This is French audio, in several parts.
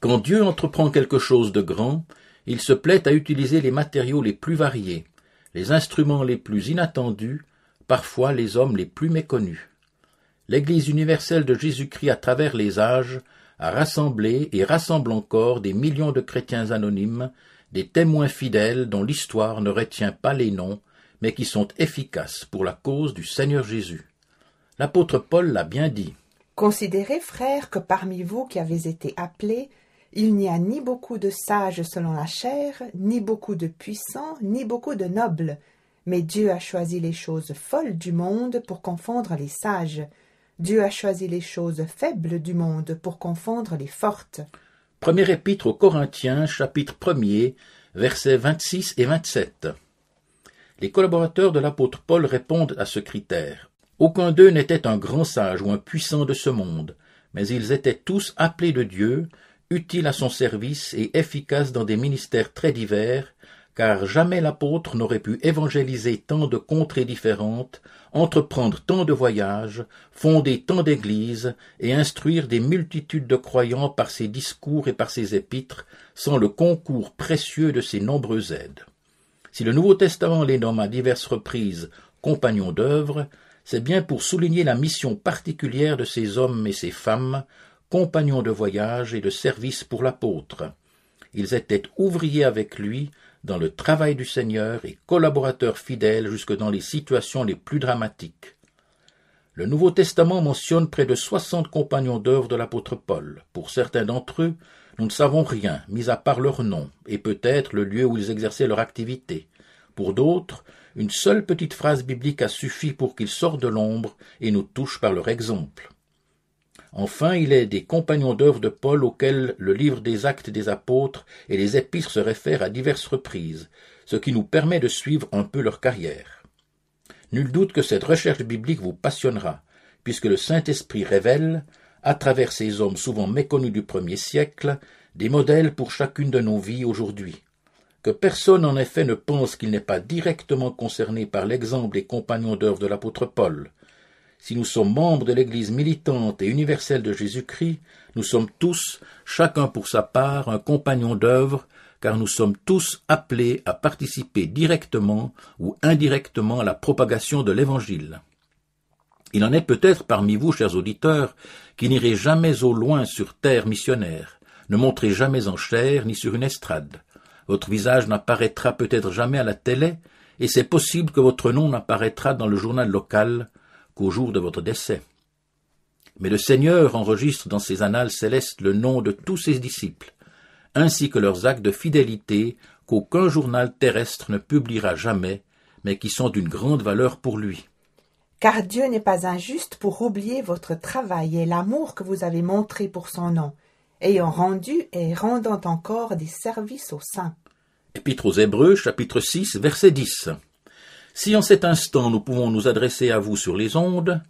Quand Dieu entreprend quelque chose de grand, il se plaît à utiliser les matériaux les plus variés, les instruments les plus inattendus, parfois les hommes les plus méconnus. L'Église universelle de Jésus-Christ à travers les âges a rassemblé et rassemble encore des millions de chrétiens anonymes, des témoins fidèles dont l'histoire ne retient pas les noms, mais qui sont efficaces pour la cause du Seigneur Jésus. L'apôtre Paul l'a bien dit. Considérez, frères, que parmi vous qui avez été appelés, il n'y a ni beaucoup de sages selon la chair, ni beaucoup de puissants, ni beaucoup de nobles. Mais Dieu a choisi les choses folles du monde pour confondre les sages. Dieu a choisi les choses faibles du monde pour confondre les fortes. Premier épître aux Corinthiens, chapitre 1 versets 26 et 27. Les collaborateurs de l'apôtre Paul répondent à ce critère. Aucun d'eux n'était un grand sage ou un puissant de ce monde, mais ils étaient tous appelés de Dieu, utile à son service et efficace dans des ministères très divers, car jamais l'apôtre n'aurait pu évangéliser tant de contrées différentes, entreprendre tant de voyages, fonder tant d'églises, et instruire des multitudes de croyants par ses discours et par ses épîtres, sans le concours précieux de ses nombreuses aides. Si le Nouveau Testament les nomme à diverses reprises compagnons d'œuvre, c'est bien pour souligner la mission particulière de ces hommes et ces femmes, compagnons de voyage et de service pour l'apôtre. Ils étaient ouvriers avec lui dans le travail du Seigneur et collaborateurs fidèles jusque dans les situations les plus dramatiques. Le Nouveau Testament mentionne près de soixante compagnons d'œuvre de l'apôtre Paul. Pour certains d'entre eux, nous ne savons rien, mis à part leur nom, et peut-être le lieu où ils exerçaient leur activité. Pour d'autres, une seule petite phrase biblique a suffi pour qu'ils sortent de l'ombre et nous touchent par leur exemple. Enfin, il est des compagnons d'œuvre de Paul auxquels le livre des actes des apôtres et les épîtres se réfèrent à diverses reprises, ce qui nous permet de suivre un peu leur carrière. Nul doute que cette recherche biblique vous passionnera, puisque le Saint-Esprit révèle, à travers ces hommes souvent méconnus du premier siècle, des modèles pour chacune de nos vies aujourd'hui. Que personne en effet ne pense qu'il n'est pas directement concerné par l'exemple des compagnons d'œuvre de l'apôtre Paul, si nous sommes membres de l'Église militante et universelle de Jésus-Christ, nous sommes tous, chacun pour sa part, un compagnon d'œuvre, car nous sommes tous appelés à participer directement ou indirectement à la propagation de l'Évangile. Il en est peut-être parmi vous, chers auditeurs, qui n'irez jamais au loin sur terre missionnaire, ne montrez jamais en chair ni sur une estrade. Votre visage n'apparaîtra peut-être jamais à la télé, et c'est possible que votre nom n'apparaîtra dans le journal local, qu'au jour de votre décès. Mais le Seigneur enregistre dans ses annales célestes le nom de tous ses disciples, ainsi que leurs actes de fidélité qu'aucun journal terrestre ne publiera jamais, mais qui sont d'une grande valeur pour lui. Car Dieu n'est pas injuste pour oublier votre travail et l'amour que vous avez montré pour son nom, ayant rendu et rendant encore des services aux saints. aux Hébreux, chapitre verset si en cet instant nous pouvons nous adresser à vous sur les ondes,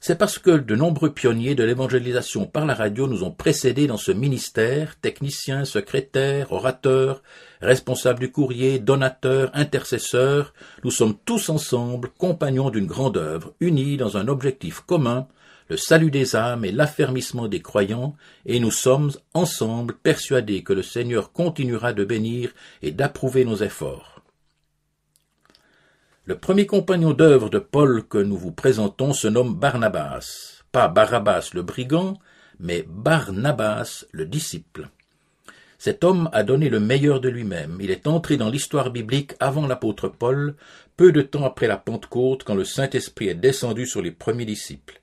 c'est parce que de nombreux pionniers de l'évangélisation par la radio nous ont précédés dans ce ministère, techniciens, secrétaires, orateurs, responsables du courrier, donateurs, intercesseurs, nous sommes tous ensemble compagnons d'une grande œuvre, unis dans un objectif commun, le salut des âmes et l'affermissement des croyants, et nous sommes ensemble persuadés que le Seigneur continuera de bénir et d'approuver nos efforts. Le premier compagnon d'œuvre de Paul que nous vous présentons se nomme Barnabas, pas Barabbas le brigand, mais Barnabas le disciple. Cet homme a donné le meilleur de lui-même. Il est entré dans l'histoire biblique avant l'apôtre Paul, peu de temps après la Pentecôte, quand le Saint-Esprit est descendu sur les premiers disciples.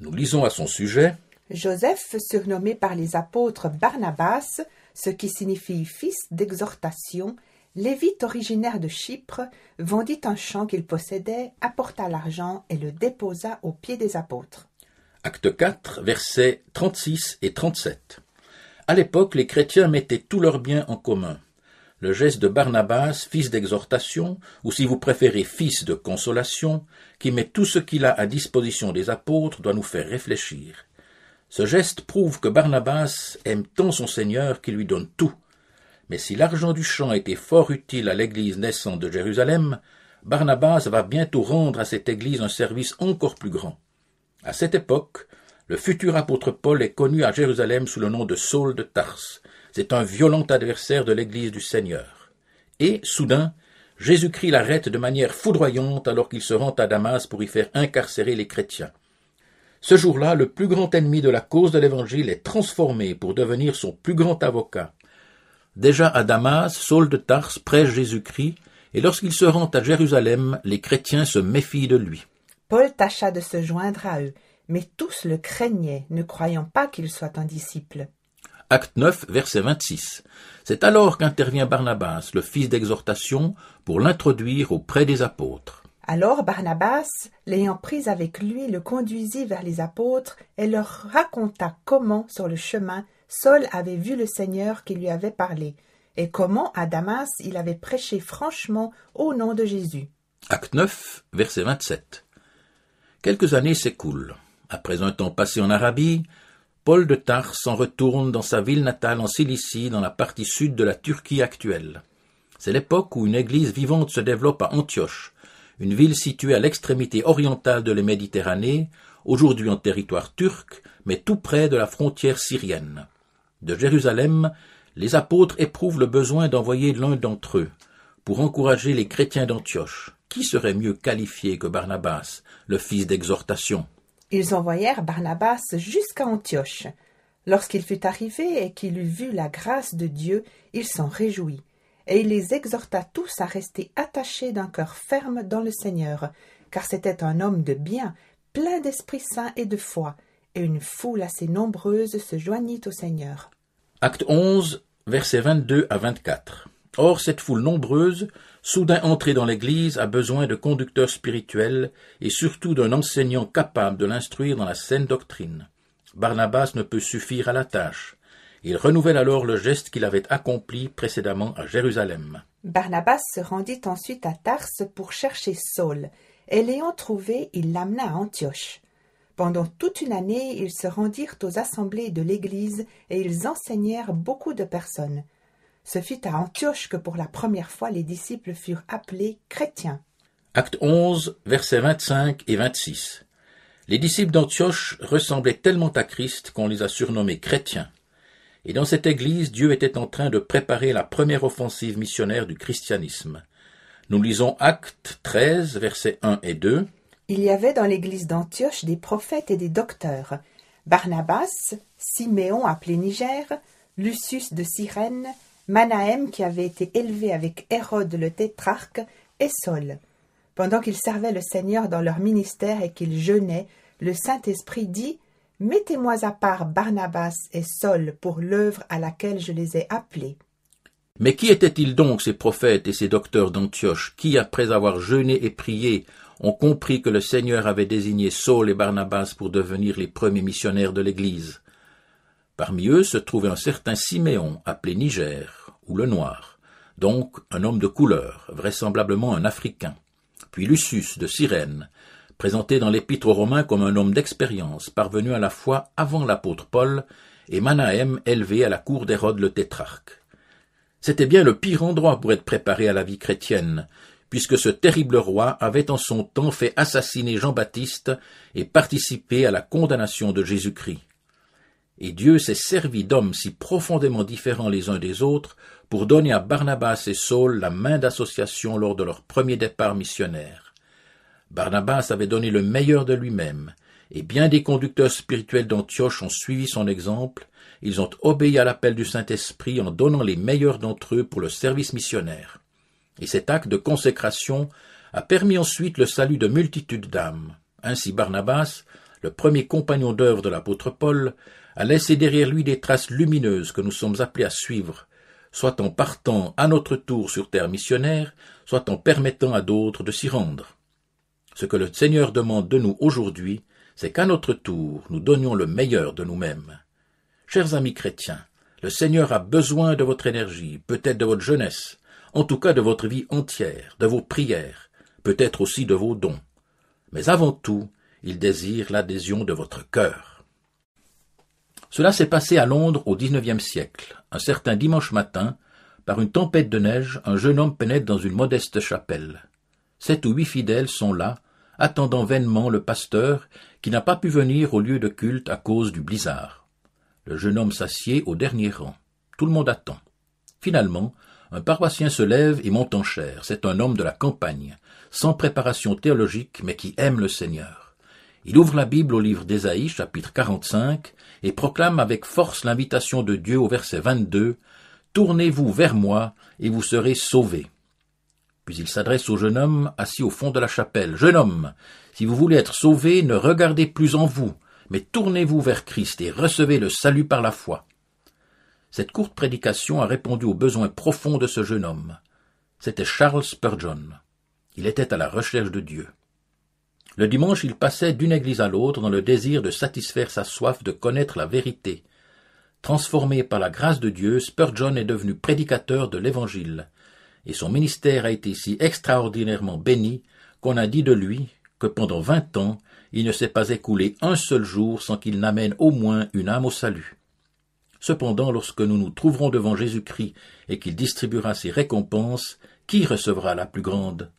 Nous lisons à son sujet. Joseph, surnommé par les apôtres Barnabas, ce qui signifie fils d'exhortation, Lévite, originaire de Chypre, vendit un champ qu'il possédait, apporta l'argent et le déposa aux pieds des apôtres. Acte 4, versets 36 et 37. À l'époque, les chrétiens mettaient tous leurs biens en commun. Le geste de Barnabas, fils d'exhortation, ou si vous préférez fils de consolation, qui met tout ce qu'il a à disposition des apôtres, doit nous faire réfléchir. Ce geste prouve que Barnabas aime tant son Seigneur qu'il lui donne tout, mais si l'argent du champ était fort utile à l'église naissante de Jérusalem, Barnabas va bientôt rendre à cette église un service encore plus grand. À cette époque, le futur apôtre Paul est connu à Jérusalem sous le nom de Saul de Tarse. C'est un violent adversaire de l'église du Seigneur. Et, soudain, Jésus-Christ l'arrête de manière foudroyante alors qu'il se rend à Damas pour y faire incarcérer les chrétiens. Ce jour-là, le plus grand ennemi de la cause de l'Évangile est transformé pour devenir son plus grand avocat. Déjà à Damas, Saul de Tarse prêche Jésus-Christ, et lorsqu'il se rend à Jérusalem, les chrétiens se méfient de lui. Paul tâcha de se joindre à eux, mais tous le craignaient, ne croyant pas qu'il soit un disciple. Acte 9, verset 26. C'est alors qu'intervient Barnabas, le fils d'exhortation, pour l'introduire auprès des apôtres. Alors Barnabas, l'ayant pris avec lui, le conduisit vers les apôtres et leur raconta comment, sur le chemin, Saul avait vu le Seigneur qui lui avait parlé, et comment à Damas il avait prêché franchement au nom de Jésus. Acte 9, verset 27. Quelques années s'écoulent. Après un temps passé en Arabie, Paul de Tars s'en retourne dans sa ville natale en Cilicie, dans la partie sud de la Turquie actuelle. C'est l'époque où une église vivante se développe à Antioche, une ville située à l'extrémité orientale de la Méditerranée, aujourd'hui en territoire turc, mais tout près de la frontière syrienne de Jérusalem, les apôtres éprouvent le besoin d'envoyer l'un d'entre eux pour encourager les chrétiens d'Antioche. Qui serait mieux qualifié que Barnabas, le fils d'exhortation Ils envoyèrent Barnabas jusqu'à Antioche. Lorsqu'il fut arrivé et qu'il eut vu la grâce de Dieu, il s'en réjouit, et il les exhorta tous à rester attachés d'un cœur ferme dans le Seigneur, car c'était un homme de bien, plein d'Esprit Saint et de foi, une foule assez nombreuse se joignit au Seigneur. Acte 11, versets 22 à 24. Or, cette foule nombreuse, soudain entrée dans l'Église, a besoin de conducteurs spirituels et surtout d'un enseignant capable de l'instruire dans la saine doctrine. Barnabas ne peut suffire à la tâche. Il renouvelle alors le geste qu'il avait accompli précédemment à Jérusalem. Barnabas se rendit ensuite à Tarse pour chercher Saul, et l'ayant trouvé, il l'amena à Antioche. Pendant toute une année, ils se rendirent aux assemblées de l'Église et ils enseignèrent beaucoup de personnes. Ce fut à Antioche que pour la première fois les disciples furent appelés chrétiens. Acte 11, versets 25 et 26. Les disciples d'Antioche ressemblaient tellement à Christ qu'on les a surnommés chrétiens. Et dans cette église, Dieu était en train de préparer la première offensive missionnaire du christianisme. Nous lisons Acte 13, versets 1 et 2, il y avait dans l'église d'Antioche des prophètes et des docteurs, Barnabas, Siméon appelé Niger, Lucius de Cyrène, Manahem qui avait été élevé avec Hérode le tétrarque, et Saul. Pendant qu'ils servaient le Seigneur dans leur ministère et qu'ils jeûnaient, le Saint-Esprit dit Mettez-moi à part Barnabas et Saul pour l'œuvre à laquelle je les ai appelés. Mais qui étaient-ils donc ces prophètes et ces docteurs d'Antioche qui, après avoir jeûné et prié, ont compris que le Seigneur avait désigné Saul et Barnabas pour devenir les premiers missionnaires de l'Église. Parmi eux se trouvait un certain Siméon, appelé Niger, ou le Noir, donc un homme de couleur, vraisemblablement un Africain, puis Lucius de Cyrène, présenté dans l'Épître aux Romains comme un homme d'expérience, parvenu à la foi avant l'apôtre Paul, et Manahem élevé à la cour d'Hérode le Tétrarque. C'était bien le pire endroit pour être préparé à la vie chrétienne, puisque ce terrible roi avait en son temps fait assassiner Jean-Baptiste et participé à la condamnation de Jésus-Christ. Et Dieu s'est servi d'hommes si profondément différents les uns des autres pour donner à Barnabas et Saul la main d'association lors de leur premier départ missionnaire. Barnabas avait donné le meilleur de lui-même, et bien des conducteurs spirituels d'Antioche ont suivi son exemple, ils ont obéi à l'appel du Saint-Esprit en donnant les meilleurs d'entre eux pour le service missionnaire. Et cet acte de consécration a permis ensuite le salut de multitudes d'âmes. Ainsi Barnabas, le premier compagnon d'œuvre de l'apôtre Paul, a laissé derrière lui des traces lumineuses que nous sommes appelés à suivre, soit en partant à notre tour sur terre missionnaire, soit en permettant à d'autres de s'y rendre. Ce que le Seigneur demande de nous aujourd'hui, c'est qu'à notre tour nous donnions le meilleur de nous-mêmes. Chers amis chrétiens, le Seigneur a besoin de votre énergie, peut-être de votre jeunesse, en tout cas de votre vie entière, de vos prières, peut-être aussi de vos dons. Mais avant tout, il désire l'adhésion de votre cœur. Cela s'est passé à Londres au XIXe siècle. Un certain dimanche matin, par une tempête de neige, un jeune homme pénètre dans une modeste chapelle. Sept ou huit fidèles sont là, attendant vainement le pasteur qui n'a pas pu venir au lieu de culte à cause du blizzard. Le jeune homme s'assied au dernier rang. Tout le monde attend. Finalement, un paroissien se lève et monte en chair. C'est un homme de la campagne, sans préparation théologique, mais qui aime le Seigneur. Il ouvre la Bible au livre d'Ésaïe, chapitre 45, et proclame avec force l'invitation de Dieu au verset 22, Tournez-vous vers moi, et vous serez sauvés. Puis il s'adresse au jeune homme assis au fond de la chapelle. Jeune homme, si vous voulez être sauvé, ne regardez plus en vous, mais tournez-vous vers Christ et recevez le salut par la foi. Cette courte prédication a répondu aux besoins profonds de ce jeune homme. C'était Charles Spurgeon. Il était à la recherche de Dieu. Le dimanche, il passait d'une église à l'autre dans le désir de satisfaire sa soif de connaître la vérité. Transformé par la grâce de Dieu, Spurgeon est devenu prédicateur de l'Évangile, et son ministère a été si extraordinairement béni qu'on a dit de lui que pendant vingt ans, il ne s'est pas écoulé un seul jour sans qu'il n'amène au moins une âme au salut. Cependant, lorsque nous nous trouverons devant Jésus-Christ et qu'il distribuera ses récompenses, qui recevra la plus grande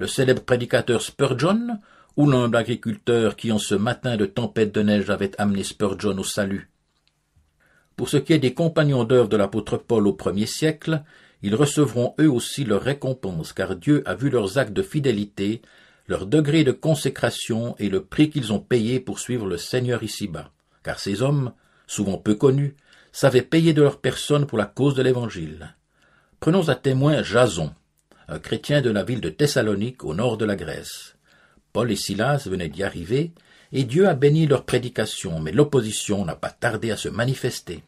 Le célèbre prédicateur Spurgeon ou l'homme agriculteur qui en ce matin de tempête de neige avait amené Spurgeon au salut Pour ce qui est des compagnons d'œuvre de l'apôtre Paul au premier siècle, ils recevront eux aussi leur récompense, car Dieu a vu leurs actes de fidélité, leur degré de consécration et le prix qu'ils ont payé pour suivre le Seigneur ici-bas. Car ces hommes, souvent peu connus, savaient payer de leur personne pour la cause de l'Évangile. Prenons à témoin Jason, un chrétien de la ville de Thessalonique au nord de la Grèce. Paul et Silas venaient d'y arriver, et Dieu a béni leur prédication, mais l'opposition n'a pas tardé à se manifester.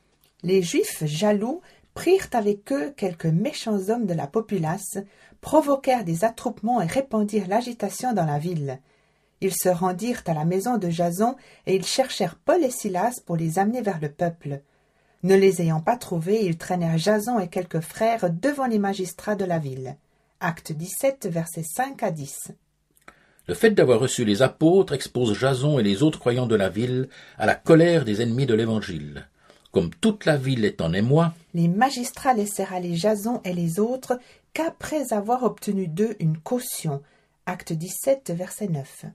Les Juifs jaloux prirent avec eux quelques méchants hommes de la populace, provoquèrent des attroupements et répandirent l'agitation dans la ville. Ils se rendirent à la maison de Jason et ils cherchèrent Paul et Silas pour les amener vers le peuple. Ne les ayant pas trouvés, ils traînèrent Jason et quelques frères devant les magistrats de la ville. Acte 17, versets 5 à 10. Le fait d'avoir reçu les apôtres expose Jason et les autres croyants de la ville à la colère des ennemis de l'Évangile. Comme toute la ville est en émoi, les magistrats laissèrent aller Jason et les autres qu'après avoir obtenu d'eux une caution. Acte 17, verset 9.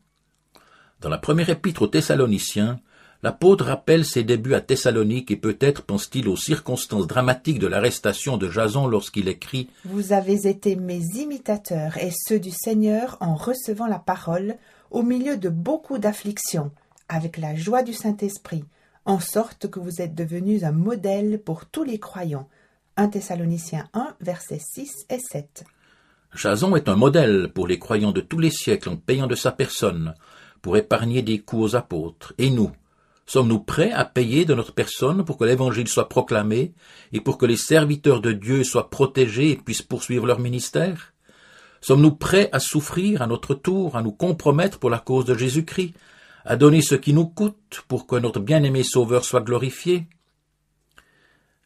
Dans la première épître aux Thessaloniciens, L'apôtre rappelle ses débuts à Thessalonique et peut-être pense-t-il aux circonstances dramatiques de l'arrestation de Jason lorsqu'il écrit Vous avez été mes imitateurs et ceux du Seigneur en recevant la parole au milieu de beaucoup d'afflictions, avec la joie du Saint-Esprit, en sorte que vous êtes devenus un modèle pour tous les croyants. 1 Thessaloniciens 1, versets 6 et 7. Jason est un modèle pour les croyants de tous les siècles en payant de sa personne, pour épargner des coups aux apôtres, et nous, Sommes-nous prêts à payer de notre personne pour que l'Évangile soit proclamé et pour que les serviteurs de Dieu soient protégés et puissent poursuivre leur ministère Sommes-nous prêts à souffrir à notre tour, à nous compromettre pour la cause de Jésus-Christ, à donner ce qui nous coûte pour que notre bien-aimé Sauveur soit glorifié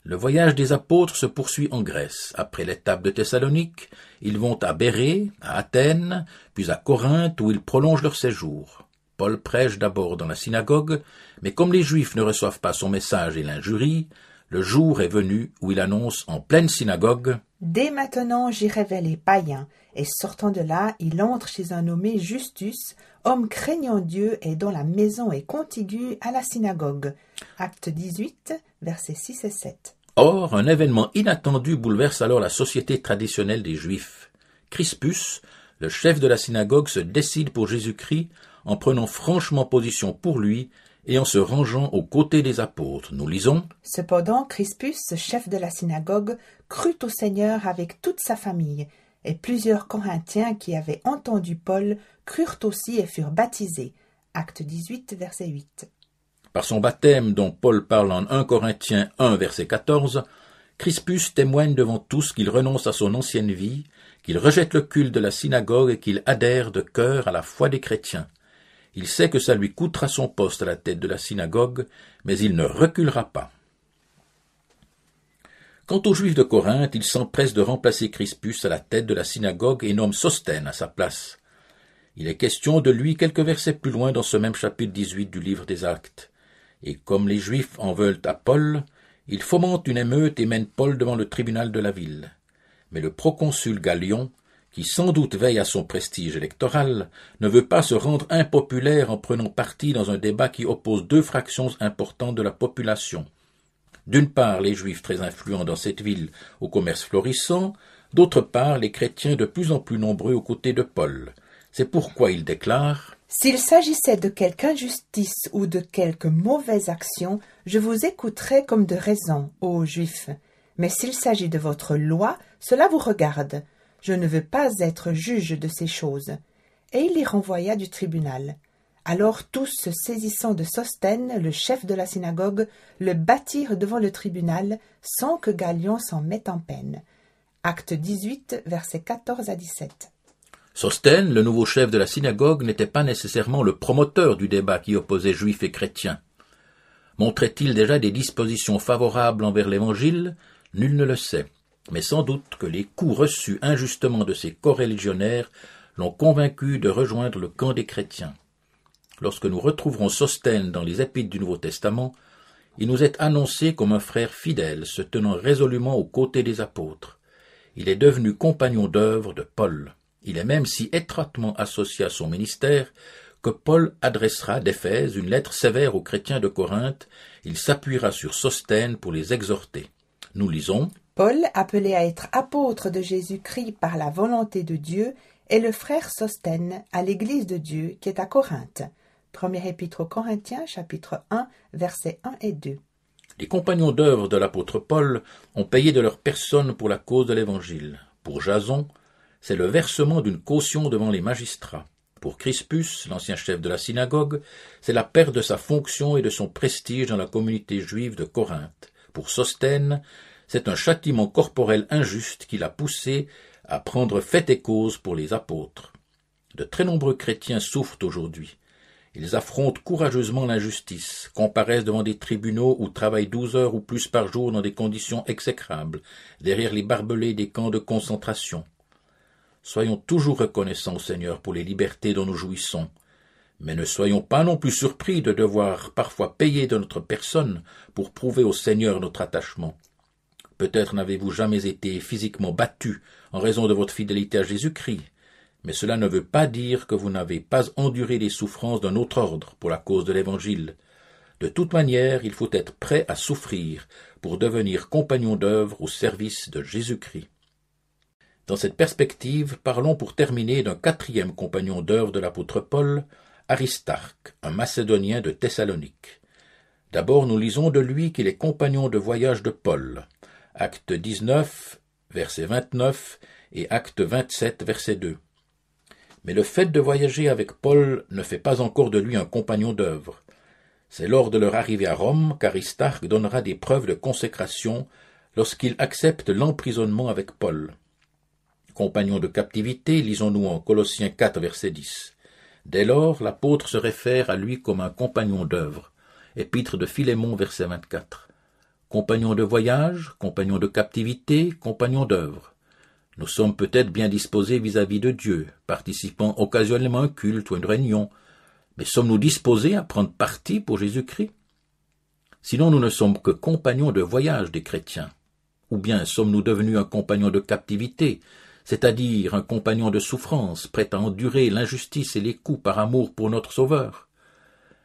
le voyage des apôtres se poursuit en Grèce. Après l'étape de Thessalonique, ils vont à Bérée, à Athènes, puis à Corinthe où ils prolongent leur séjour. Paul prêche d'abord dans la synagogue, mais comme les Juifs ne reçoivent pas son message et l'injurie, le jour est venu où il annonce en pleine synagogue Dès maintenant j'irai vers les païens. Et sortant de là, il entre chez un nommé Justus, homme craignant Dieu et dont la maison est contiguë à la synagogue. Acte 18, versets 6 et 7. Or, un événement inattendu bouleverse alors la société traditionnelle des Juifs. Crispus, le chef de la synagogue, se décide pour Jésus-Christ en prenant franchement position pour lui et en se rangeant aux côtés des apôtres. Nous lisons Cependant Crispus, chef de la synagogue, crut au Seigneur avec toute sa famille, et plusieurs Corinthiens qui avaient entendu Paul crurent aussi et furent baptisés. Acte 18, verset 8. Par son baptême dont Paul parle en 1 Corinthiens 1, verset 14, Crispus témoigne devant tous qu'il renonce à son ancienne vie, qu'il rejette le culte de la synagogue et qu'il adhère de cœur à la foi des chrétiens. Il sait que ça lui coûtera son poste à la tête de la synagogue, mais il ne reculera pas. Quant aux Juifs de Corinthe, ils s'empressent de remplacer Crispus à la tête de la synagogue et nomment Sostène à sa place. Il est question de lui quelques versets plus loin dans ce même chapitre 18 du livre des Actes. Et comme les Juifs en veulent à Paul, ils fomentent une émeute et mènent Paul devant le tribunal de la ville. Mais le proconsul Galion qui sans doute veille à son prestige électoral, ne veut pas se rendre impopulaire en prenant parti dans un débat qui oppose deux fractions importantes de la population. D'une part, les juifs très influents dans cette ville au commerce florissant, d'autre part, les chrétiens de plus en plus nombreux aux côtés de Paul. C'est pourquoi il déclare S'il s'agissait de quelque injustice ou de quelque mauvaise action, je vous écouterais comme de raison, ô juifs. Mais s'il s'agit de votre loi, cela vous regarde. Je ne veux pas être juge de ces choses. Et il les renvoya du tribunal. Alors tous se saisissant de Sostène, le chef de la synagogue, le battirent devant le tribunal sans que Galion s'en mette en peine. Acte 18, versets 14 à 17. Sostène, le nouveau chef de la synagogue, n'était pas nécessairement le promoteur du débat qui opposait juifs et chrétiens. Montrait-il déjà des dispositions favorables envers l'Évangile Nul ne le sait mais sans doute que les coups reçus injustement de ses coreligionnaires l'ont convaincu de rejoindre le camp des chrétiens. Lorsque nous retrouverons Sostène dans les épîtres du Nouveau Testament, il nous est annoncé comme un frère fidèle se tenant résolument aux côtés des apôtres. Il est devenu compagnon d'œuvre de Paul. Il est même si étroitement associé à son ministère que Paul adressera d'Éphèse une lettre sévère aux chrétiens de Corinthe. Il s'appuiera sur Sostène pour les exhorter. Nous lisons Paul, appelé à être apôtre de Jésus-Christ par la volonté de Dieu, est le frère Sostène à l'Église de Dieu qui est à Corinthe. 1 Épître aux Corinthiens, chapitre 1, versets 1 et 2. Les compagnons d'œuvre de l'apôtre Paul ont payé de leur personne pour la cause de l'Évangile. Pour Jason, c'est le versement d'une caution devant les magistrats. Pour Crispus, l'ancien chef de la synagogue, c'est la perte de sa fonction et de son prestige dans la communauté juive de Corinthe. Pour Sostène, c'est un châtiment corporel injuste qui l'a poussé à prendre fait et cause pour les apôtres. De très nombreux chrétiens souffrent aujourd'hui. Ils affrontent courageusement l'injustice, comparaissent devant des tribunaux ou travaillent douze heures ou plus par jour dans des conditions exécrables, derrière les barbelés des camps de concentration. Soyons toujours reconnaissants au Seigneur pour les libertés dont nous jouissons, mais ne soyons pas non plus surpris de devoir parfois payer de notre personne pour prouver au Seigneur notre attachement. Peut-être n'avez-vous jamais été physiquement battu en raison de votre fidélité à Jésus-Christ, mais cela ne veut pas dire que vous n'avez pas enduré les souffrances d'un autre ordre pour la cause de l'Évangile. De toute manière, il faut être prêt à souffrir pour devenir compagnon d'œuvre au service de Jésus-Christ. Dans cette perspective, parlons pour terminer d'un quatrième compagnon d'œuvre de l'apôtre Paul, Aristarque, un Macédonien de Thessalonique. D'abord nous lisons de lui qu'il est compagnon de voyage de Paul acte 19, verset 29 et acte 27, verset 2. Mais le fait de voyager avec Paul ne fait pas encore de lui un compagnon d'œuvre. C'est lors de leur arrivée à Rome qu'Aristarque donnera des preuves de consécration lorsqu'il accepte l'emprisonnement avec Paul. Compagnon de captivité, lisons-nous en Colossiens 4, verset 10. Dès lors, l'apôtre se réfère à lui comme un compagnon d'œuvre. Épître de Philémon, verset 24 compagnons de voyage, compagnons de captivité, compagnons d'œuvre. Nous sommes peut-être bien disposés vis-à-vis de Dieu, participant occasionnellement un culte ou une réunion, mais sommes-nous disposés à prendre parti pour Jésus-Christ Sinon nous ne sommes que compagnons de voyage des chrétiens. Ou bien sommes-nous devenus un compagnon de captivité, c'est-à-dire un compagnon de souffrance, prêt à endurer l'injustice et les coups par amour pour notre Sauveur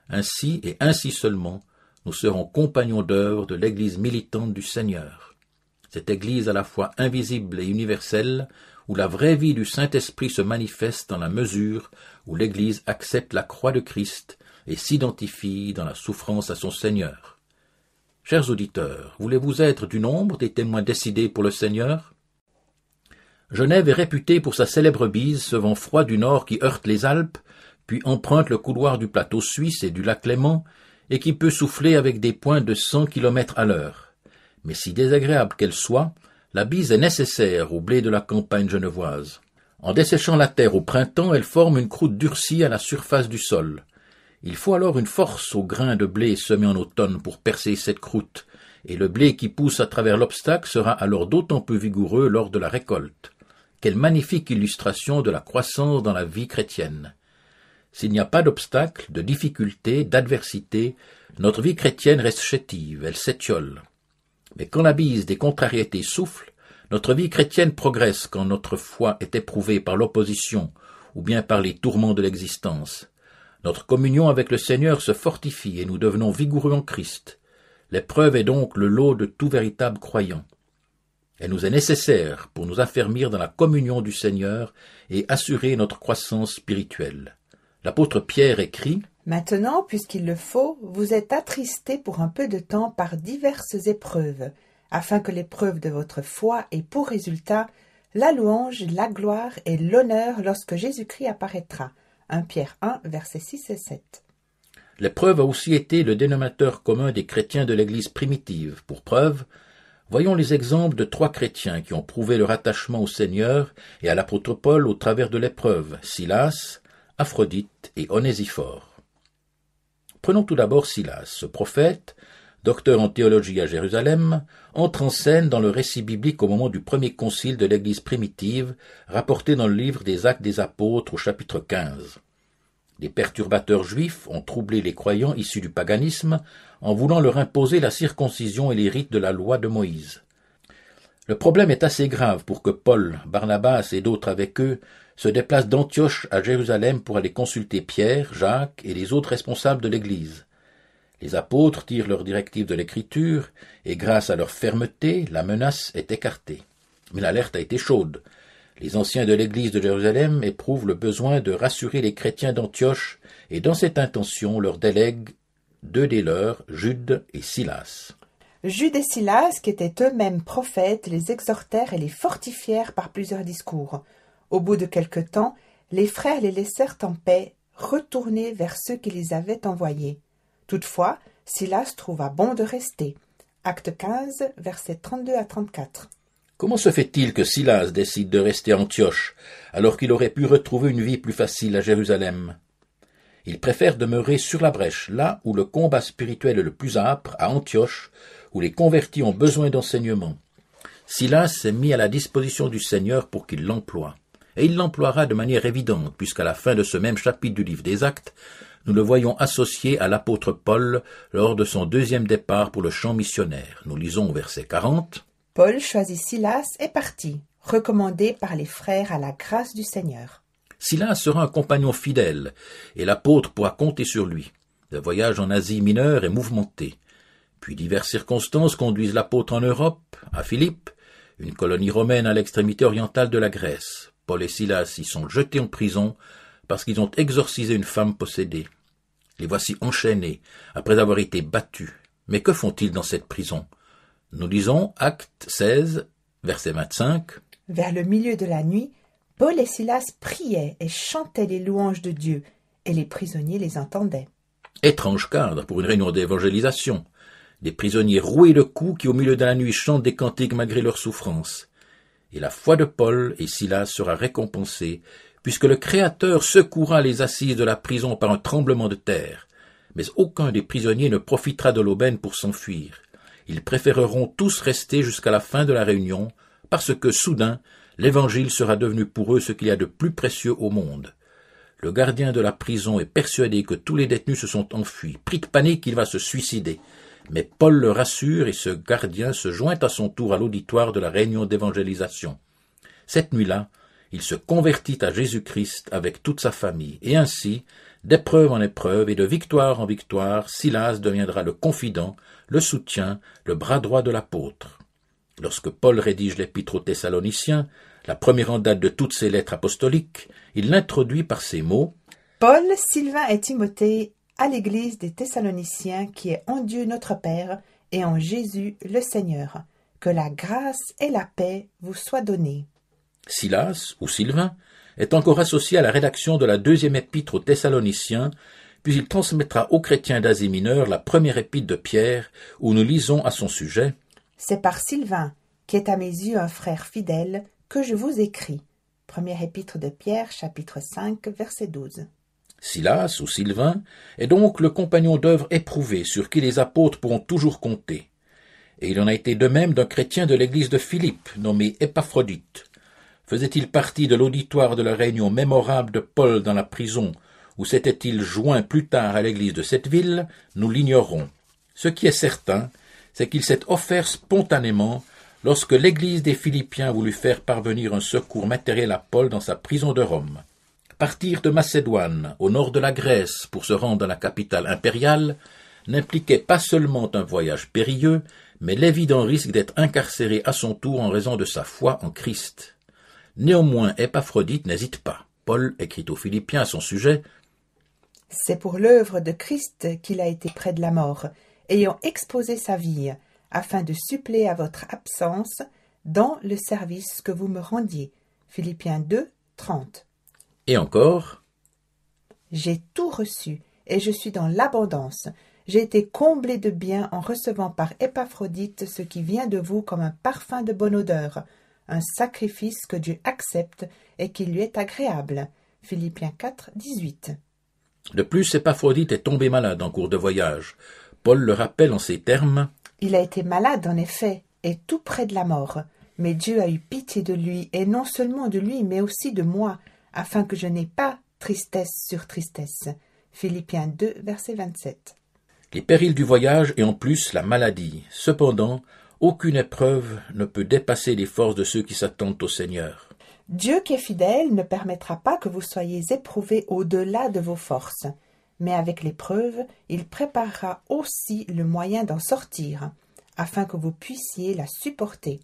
Ainsi et ainsi seulement, nous serons compagnons d'œuvre de l'Église militante du Seigneur, cette Église à la fois invisible et universelle, où la vraie vie du Saint-Esprit se manifeste dans la mesure où l'Église accepte la croix de Christ et s'identifie dans la souffrance à son Seigneur. Chers auditeurs, voulez-vous être du nombre des témoins décidés pour le Seigneur Genève est réputée pour sa célèbre bise, ce vent froid du nord qui heurte les Alpes, puis emprunte le couloir du plateau suisse et du lac Léman, et qui peut souffler avec des points de cent km à l'heure. Mais si désagréable qu'elle soit, la bise est nécessaire au blé de la campagne genevoise. En desséchant la terre au printemps, elle forme une croûte durcie à la surface du sol. Il faut alors une force aux grains de blé semé en automne pour percer cette croûte, et le blé qui pousse à travers l'obstacle sera alors d'autant plus vigoureux lors de la récolte. Quelle magnifique illustration de la croissance dans la vie chrétienne. S'il n'y a pas d'obstacles, de difficultés, d'adversités, notre vie chrétienne reste chétive, elle s'étiole. Mais quand la bise des contrariétés souffle, notre vie chrétienne progresse quand notre foi est éprouvée par l'opposition ou bien par les tourments de l'existence. Notre communion avec le Seigneur se fortifie et nous devenons vigoureux en Christ. L'épreuve est donc le lot de tout véritable croyant. Elle nous est nécessaire pour nous affermir dans la communion du Seigneur et assurer notre croissance spirituelle. L'apôtre Pierre écrit Maintenant, puisqu'il le faut, vous êtes attristés pour un peu de temps par diverses épreuves, afin que l'épreuve de votre foi ait pour résultat la louange, la gloire et l'honneur lorsque Jésus-Christ apparaîtra. 1 Pierre 1, versets 6 et 7. L'épreuve a aussi été le dénominateur commun des chrétiens de l'Église primitive. Pour preuve, voyons les exemples de trois chrétiens qui ont prouvé leur attachement au Seigneur et à l'apôtre Paul au travers de l'épreuve, Silas, Aphrodite et Onésiphore. Prenons tout d'abord Silas, ce prophète, docteur en théologie à Jérusalem, entre en scène dans le récit biblique au moment du premier concile de l'Église primitive, rapporté dans le livre des Actes des Apôtres au chapitre 15. Des perturbateurs juifs ont troublé les croyants issus du paganisme en voulant leur imposer la circoncision et les rites de la loi de Moïse. Le problème est assez grave pour que Paul, Barnabas et d'autres avec eux se déplacent d'Antioche à Jérusalem pour aller consulter Pierre, Jacques et les autres responsables de l'Église. Les apôtres tirent leur directive de l'Écriture, et grâce à leur fermeté, la menace est écartée. Mais l'alerte a été chaude. Les anciens de l'Église de Jérusalem éprouvent le besoin de rassurer les chrétiens d'Antioche, et dans cette intention leur délèguent deux des leurs, Jude et Silas. Jude et Silas, qui étaient eux-mêmes prophètes, les exhortèrent et les fortifièrent par plusieurs discours. Au bout de quelque temps, les frères les laissèrent en paix, retournés vers ceux qui les avaient envoyés. Toutefois, Silas trouva bon de rester. Acte 15, versets 32 à 34. Comment se fait-il que Silas décide de rester à Antioche, alors qu'il aurait pu retrouver une vie plus facile à Jérusalem Il préfère demeurer sur la brèche, là où le combat spirituel est le plus âpre, à Antioche, où les convertis ont besoin d'enseignement. Silas est mis à la disposition du Seigneur pour qu'il l'emploie. Et il l'emploiera de manière évidente, puisqu'à la fin de ce même chapitre du livre des Actes, nous le voyons associé à l'apôtre Paul lors de son deuxième départ pour le champ missionnaire. Nous lisons au verset 40. Paul choisit Silas et partit, recommandé par les frères à la grâce du Seigneur. Silas sera un compagnon fidèle, et l'apôtre pourra compter sur lui. Le voyage en Asie mineure est mouvementé. Puis diverses circonstances conduisent l'apôtre en Europe, à Philippe, une colonie romaine à l'extrémité orientale de la Grèce. Paul et Silas y sont jetés en prison parce qu'ils ont exorcisé une femme possédée. Les voici enchaînés, après avoir été battus. Mais que font-ils dans cette prison Nous lisons Acte 16, verset 25. Vers le milieu de la nuit, Paul et Silas priaient et chantaient les louanges de Dieu, et les prisonniers les entendaient. Étrange cadre pour une réunion d'évangélisation des prisonniers roués de coups qui au milieu de la nuit chantent des cantiques malgré leurs souffrances. Et la foi de Paul et Silas sera récompensée, puisque le Créateur secouera les assises de la prison par un tremblement de terre. Mais aucun des prisonniers ne profitera de l'aubaine pour s'enfuir. Ils préféreront tous rester jusqu'à la fin de la réunion, parce que soudain, l'Évangile sera devenu pour eux ce qu'il y a de plus précieux au monde. Le gardien de la prison est persuadé que tous les détenus se sont enfuis. Pris de panique, il va se suicider. Mais Paul le rassure et ce gardien se joint à son tour à l'auditoire de la réunion d'évangélisation. Cette nuit-là, il se convertit à Jésus-Christ avec toute sa famille, et ainsi, d'épreuve en épreuve et de victoire en victoire, Silas deviendra le confident, le soutien, le bras droit de l'apôtre. Lorsque Paul rédige l'épître aux Thessaloniciens, la première en date de toutes ses lettres apostoliques, il l'introduit par ces mots Paul, Sylvain et Timothée, à l'Église des Thessaloniciens qui est en Dieu notre Père et en Jésus le Seigneur. Que la grâce et la paix vous soient données. Silas, ou Sylvain, est encore associé à la rédaction de la deuxième épître aux Thessaloniciens, puis il transmettra aux chrétiens d'Asie mineure la première épître de Pierre, où nous lisons à son sujet C'est par Sylvain, qui est à mes yeux un frère fidèle, que je vous écris. Première épître de Pierre, chapitre 5, verset 12. Silas ou Sylvain est donc le compagnon d'œuvre éprouvé sur qui les apôtres pourront toujours compter. Et il en a été de même d'un chrétien de l'église de Philippe, nommé Épaphrodite. Faisait-il partie de l'auditoire de la réunion mémorable de Paul dans la prison, ou s'était-il joint plus tard à l'église de cette ville Nous l'ignorons. Ce qui est certain, c'est qu'il s'est offert spontanément lorsque l'église des Philippiens voulut faire parvenir un secours matériel à Paul dans sa prison de Rome. Partir de Macédoine, au nord de la Grèce, pour se rendre à la capitale impériale, n'impliquait pas seulement un voyage périlleux, mais l'évident risque d'être incarcéré à son tour en raison de sa foi en Christ. Néanmoins, Épaphrodite n'hésite pas. Paul écrit aux Philippiens à son sujet C'est pour l'œuvre de Christ qu'il a été près de la mort, ayant exposé sa vie, afin de suppléer à votre absence dans le service que vous me rendiez. Philippiens 2, 30. Et encore J'ai tout reçu, et je suis dans l'abondance. J'ai été comblé de bien en recevant par Épaphrodite ce qui vient de vous comme un parfum de bonne odeur, un sacrifice que Dieu accepte et qui lui est agréable. Philippiens 4, 18. De plus, Épaphrodite est tombé malade en cours de voyage. Paul le rappelle en ces termes. Il a été malade, en effet, et tout près de la mort. Mais Dieu a eu pitié de lui, et non seulement de lui, mais aussi de moi, afin que je n'aie pas tristesse sur tristesse. Philippiens 2, verset 27. Les périls du voyage et en plus la maladie. Cependant, aucune épreuve ne peut dépasser les forces de ceux qui s'attendent au Seigneur. Dieu qui est fidèle ne permettra pas que vous soyez éprouvés au-delà de vos forces, mais avec l'épreuve, il préparera aussi le moyen d'en sortir, afin que vous puissiez la supporter.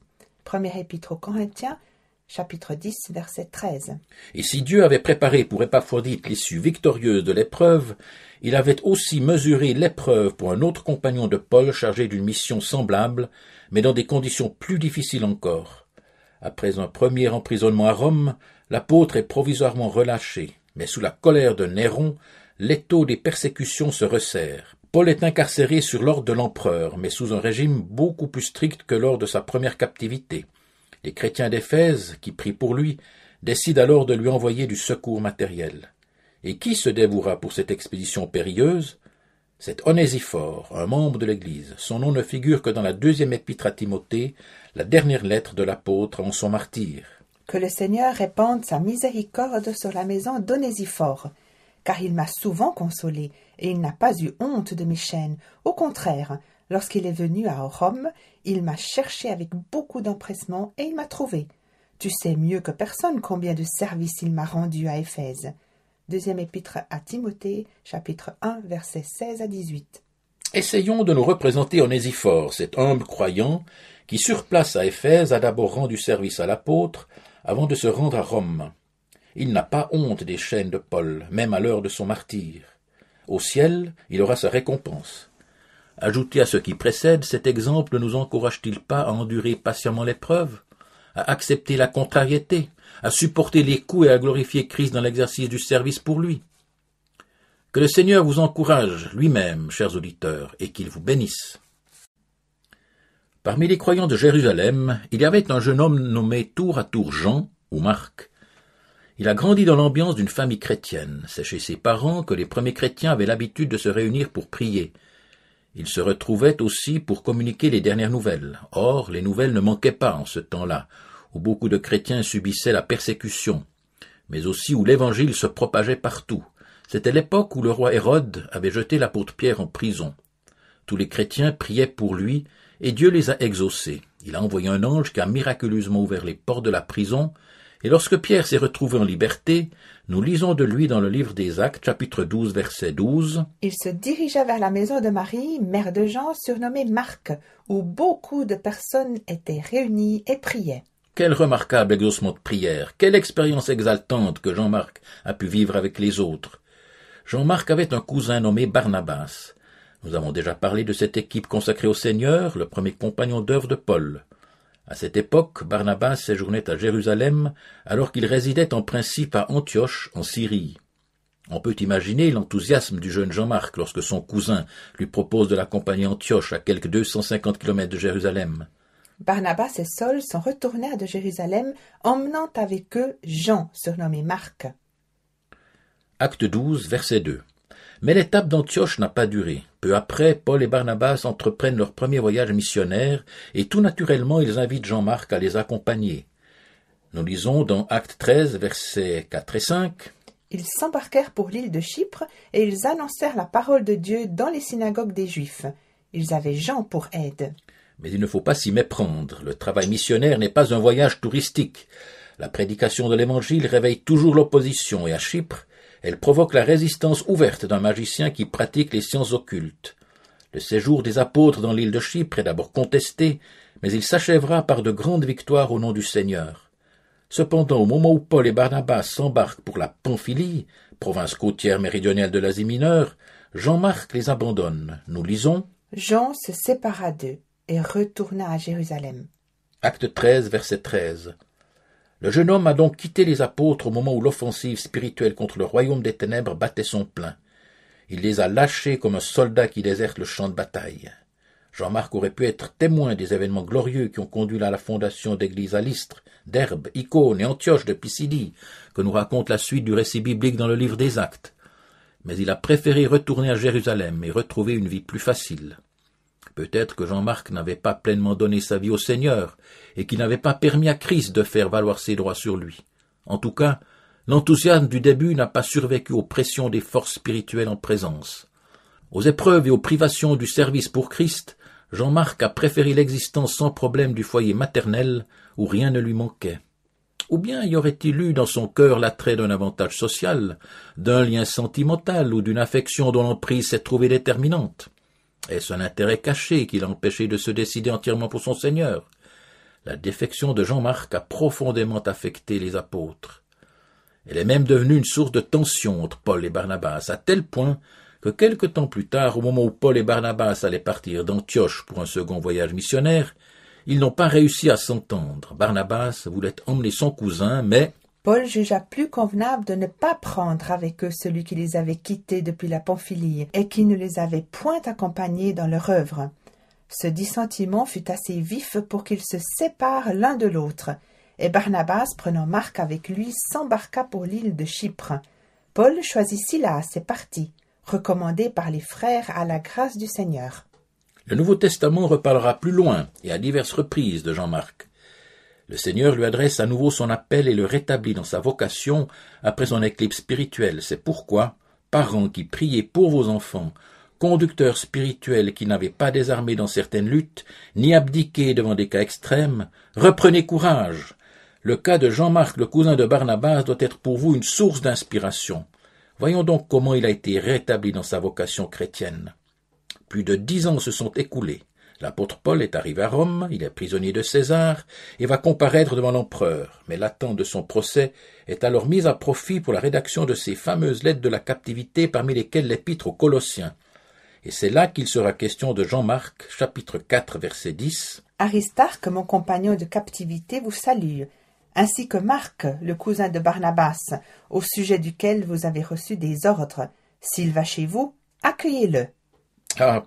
1 Épître aux Corinthiens, chapitre 10, verset 13. Et si Dieu avait préparé pour Épaphrodite l'issue victorieuse de l'épreuve, il avait aussi mesuré l'épreuve pour un autre compagnon de Paul chargé d'une mission semblable, mais dans des conditions plus difficiles encore. Après un premier emprisonnement à Rome, l'apôtre est provisoirement relâché, mais sous la colère de Néron, l'étau des persécutions se resserre. Paul est incarcéré sur l'ordre de l'empereur, mais sous un régime beaucoup plus strict que lors de sa première captivité. Les chrétiens d'Éphèse, qui prient pour lui, décident alors de lui envoyer du secours matériel. Et qui se dévouera pour cette expédition périlleuse C'est Onésiphore, un membre de l'Église. Son nom ne figure que dans la deuxième épître à Timothée, la dernière lettre de l'apôtre en son martyr. Que le Seigneur répande sa miséricorde sur la maison d'Onésiphore, car il m'a souvent consolé, et il n'a pas eu honte de mes chaînes. Au contraire, lorsqu'il est venu à Rome, il m'a cherché avec beaucoup d'empressement et il m'a trouvé. Tu sais mieux que personne combien de services il m'a rendu à Éphèse. Deuxième épître à Timothée, chapitre 1, versets 16 à 18. Essayons de nous représenter Onésiphore, cet humble croyant qui, sur place à Éphèse, a d'abord rendu service à l'apôtre avant de se rendre à Rome. Il n'a pas honte des chaînes de Paul, même à l'heure de son martyre. Au ciel, il aura sa récompense. Ajouté à ce qui précède, cet exemple ne nous encourage-t-il pas à endurer patiemment l'épreuve, à accepter la contrariété, à supporter les coups et à glorifier Christ dans l'exercice du service pour lui Que le Seigneur vous encourage lui-même, chers auditeurs, et qu'il vous bénisse. Parmi les croyants de Jérusalem, il y avait un jeune homme nommé tour à tour Jean ou Marc. Il a grandi dans l'ambiance d'une famille chrétienne. C'est chez ses parents que les premiers chrétiens avaient l'habitude de se réunir pour prier, ils se retrouvaient aussi pour communiquer les dernières nouvelles. Or, les nouvelles ne manquaient pas en ce temps-là, où beaucoup de chrétiens subissaient la persécution, mais aussi où l'Évangile se propageait partout. C'était l'époque où le roi Hérode avait jeté l'apôtre Pierre en prison. Tous les chrétiens priaient pour lui, et Dieu les a exaucés. Il a envoyé un ange qui a miraculeusement ouvert les portes de la prison, et lorsque Pierre s'est retrouvé en liberté, nous lisons de lui dans le livre des Actes, chapitre 12, verset 12. Il se dirigea vers la maison de Marie, mère de Jean, surnommée Marc, où beaucoup de personnes étaient réunies et priaient. Quel remarquable exaucement de prière, quelle expérience exaltante que Jean-Marc a pu vivre avec les autres. Jean-Marc avait un cousin nommé Barnabas. Nous avons déjà parlé de cette équipe consacrée au Seigneur, le premier compagnon d'œuvre de Paul. À cette époque, Barnabas séjournait à Jérusalem alors qu'il résidait en principe à Antioche, en Syrie. On peut imaginer l'enthousiasme du jeune Jean-Marc lorsque son cousin lui propose de l'accompagner à Antioche à quelques cinquante kilomètres de Jérusalem. Barnabas et Saul sont retournés de Jérusalem, emmenant avec eux Jean, surnommé Marc. Acte 12, verset 2. Mais l'étape d'Antioche n'a pas duré. Peu après, Paul et Barnabas entreprennent leur premier voyage missionnaire et tout naturellement ils invitent Jean-Marc à les accompagner. Nous lisons dans Acte 13, versets 4 et 5. Ils s'embarquèrent pour l'île de Chypre et ils annoncèrent la parole de Dieu dans les synagogues des Juifs. Ils avaient Jean pour aide. Mais il ne faut pas s'y méprendre. Le travail missionnaire n'est pas un voyage touristique. La prédication de l'Évangile réveille toujours l'opposition et à Chypre, elle provoque la résistance ouverte d'un magicien qui pratique les sciences occultes. Le séjour des apôtres dans l'île de Chypre est d'abord contesté, mais il s'achèvera par de grandes victoires au nom du Seigneur. Cependant, au moment où Paul et Barnabas s'embarquent pour la Pamphylie, province côtière méridionale de l'Asie mineure, Jean-Marc les abandonne. Nous lisons Jean se sépara d'eux et retourna à Jérusalem. Acte 13, verset 13. Le jeune homme a donc quitté les apôtres au moment où l'offensive spirituelle contre le royaume des ténèbres battait son plein. Il les a lâchés comme un soldat qui déserte le champ de bataille. Jean-Marc aurait pu être témoin des événements glorieux qui ont conduit à la fondation d'églises à l'Istre, d'Herbe, Icône et Antioche de Pisidie, que nous raconte la suite du récit biblique dans le livre des Actes. Mais il a préféré retourner à Jérusalem et retrouver une vie plus facile. Peut-être que Jean-Marc n'avait pas pleinement donné sa vie au Seigneur et qu'il n'avait pas permis à Christ de faire valoir ses droits sur lui. En tout cas, l'enthousiasme du début n'a pas survécu aux pressions des forces spirituelles en présence. Aux épreuves et aux privations du service pour Christ, Jean-Marc a préféré l'existence sans problème du foyer maternel où rien ne lui manquait. Ou bien y aurait-il eu dans son cœur l'attrait d'un avantage social, d'un lien sentimental ou d'une affection dont l'emprise s'est trouvée déterminante est-ce un intérêt caché qui l'empêchait de se décider entièrement pour son Seigneur La défection de Jean-Marc a profondément affecté les apôtres. Elle est même devenue une source de tension entre Paul et Barnabas, à tel point que quelque temps plus tard, au moment où Paul et Barnabas allaient partir d'Antioche pour un second voyage missionnaire, ils n'ont pas réussi à s'entendre. Barnabas voulait emmener son cousin, mais Paul jugea plus convenable de ne pas prendre avec eux celui qui les avait quittés depuis la Pamphylie et qui ne les avait point accompagnés dans leur œuvre. Ce dissentiment fut assez vif pour qu'ils se séparent l'un de l'autre, et Barnabas, prenant Marc avec lui, s'embarqua pour l'île de Chypre. Paul choisit Silas et partit, recommandé par les frères à la grâce du Seigneur. Le Nouveau Testament reparlera plus loin et à diverses reprises de Jean-Marc. Le Seigneur lui adresse à nouveau son appel et le rétablit dans sa vocation après son éclipse spirituelle. C'est pourquoi, parents qui priez pour vos enfants, conducteurs spirituels qui n'avaient pas désarmé dans certaines luttes, ni abdiqué devant des cas extrêmes, reprenez courage. Le cas de Jean-Marc, le cousin de Barnabas, doit être pour vous une source d'inspiration. Voyons donc comment il a été rétabli dans sa vocation chrétienne. Plus de dix ans se sont écoulés. L'apôtre Paul est arrivé à Rome, il est prisonnier de César, et va comparaître devant l'empereur, mais l'attente de son procès est alors mise à profit pour la rédaction de ces fameuses lettres de la captivité parmi lesquelles l'épître aux Colossiens. Et c'est là qu'il sera question de Jean-Marc, chapitre 4, verset 10. Aristarque, mon compagnon de captivité, vous salue, ainsi que Marc, le cousin de Barnabas, au sujet duquel vous avez reçu des ordres. S'il va chez vous, accueillez-le.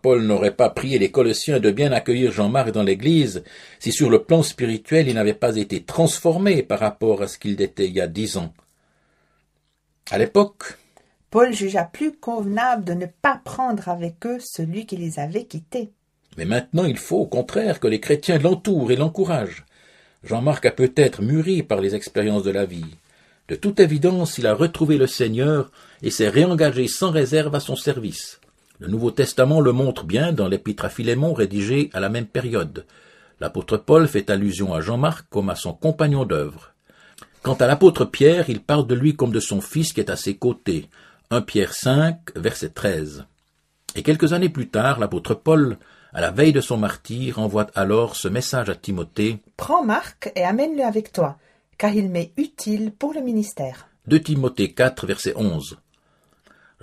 Paul n'aurait pas prié les Colossiens de bien accueillir Jean-Marc dans l'Église si sur le plan spirituel il n'avait pas été transformé par rapport à ce qu'il était il y a dix ans. À l'époque, Paul jugea plus convenable de ne pas prendre avec eux celui qui les avait quittés. Mais maintenant il faut au contraire que les chrétiens l'entourent et l'encouragent. Jean-Marc a peut-être mûri par les expériences de la vie. De toute évidence, il a retrouvé le Seigneur et s'est réengagé sans réserve à son service. Le Nouveau Testament le montre bien dans l'épître à Philémon rédigée à la même période. L'apôtre Paul fait allusion à Jean-Marc comme à son compagnon d'œuvre. Quant à l'apôtre Pierre, il parle de lui comme de son fils qui est à ses côtés. 1 Pierre 5, verset 13. Et quelques années plus tard, l'apôtre Paul, à la veille de son martyr, envoie alors ce message à Timothée. Prends Marc et amène-le avec toi, car il m'est utile pour le ministère. 2 Timothée 4, verset 11.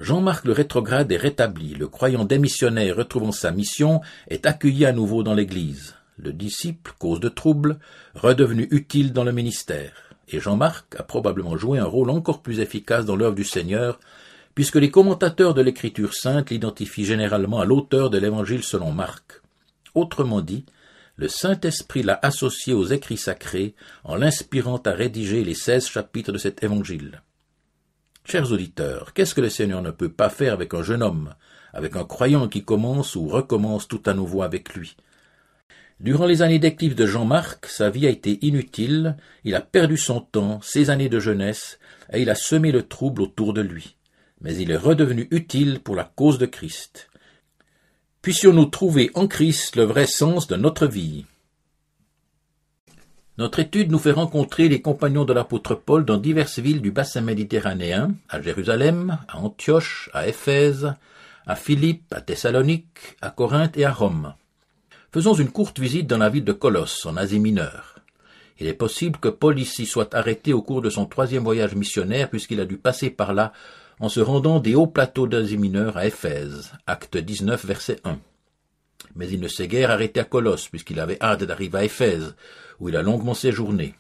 Jean-Marc le rétrograde est rétabli, le croyant démissionnaire retrouvant sa mission est accueilli à nouveau dans l'Église, le disciple, cause de troubles, redevenu utile dans le ministère, et Jean-Marc a probablement joué un rôle encore plus efficace dans l'œuvre du Seigneur, puisque les commentateurs de l'Écriture sainte l'identifient généralement à l'auteur de l'Évangile selon Marc. Autrement dit, le Saint-Esprit l'a associé aux écrits sacrés en l'inspirant à rédiger les seize chapitres de cet évangile. Chers auditeurs, qu'est-ce que le Seigneur ne peut pas faire avec un jeune homme, avec un croyant qui commence ou recommence tout à nouveau avec lui Durant les années d'éclipses de Jean-Marc, sa vie a été inutile, il a perdu son temps, ses années de jeunesse, et il a semé le trouble autour de lui. Mais il est redevenu utile pour la cause de Christ. Puissions-nous trouver en Christ le vrai sens de notre vie. Notre étude nous fait rencontrer les compagnons de l'apôtre Paul dans diverses villes du bassin méditerranéen, à Jérusalem, à Antioche, à Éphèse, à Philippe, à Thessalonique, à Corinthe et à Rome. Faisons une courte visite dans la ville de Colosse, en Asie mineure. Il est possible que Paul ici soit arrêté au cours de son troisième voyage missionnaire puisqu'il a dû passer par là en se rendant des hauts plateaux d'Asie mineure à Éphèse, acte 19, verset 1. Mais il ne s'est guère arrêté à Colosse puisqu'il avait hâte d'arriver à Éphèse, où il a longuement séjourné.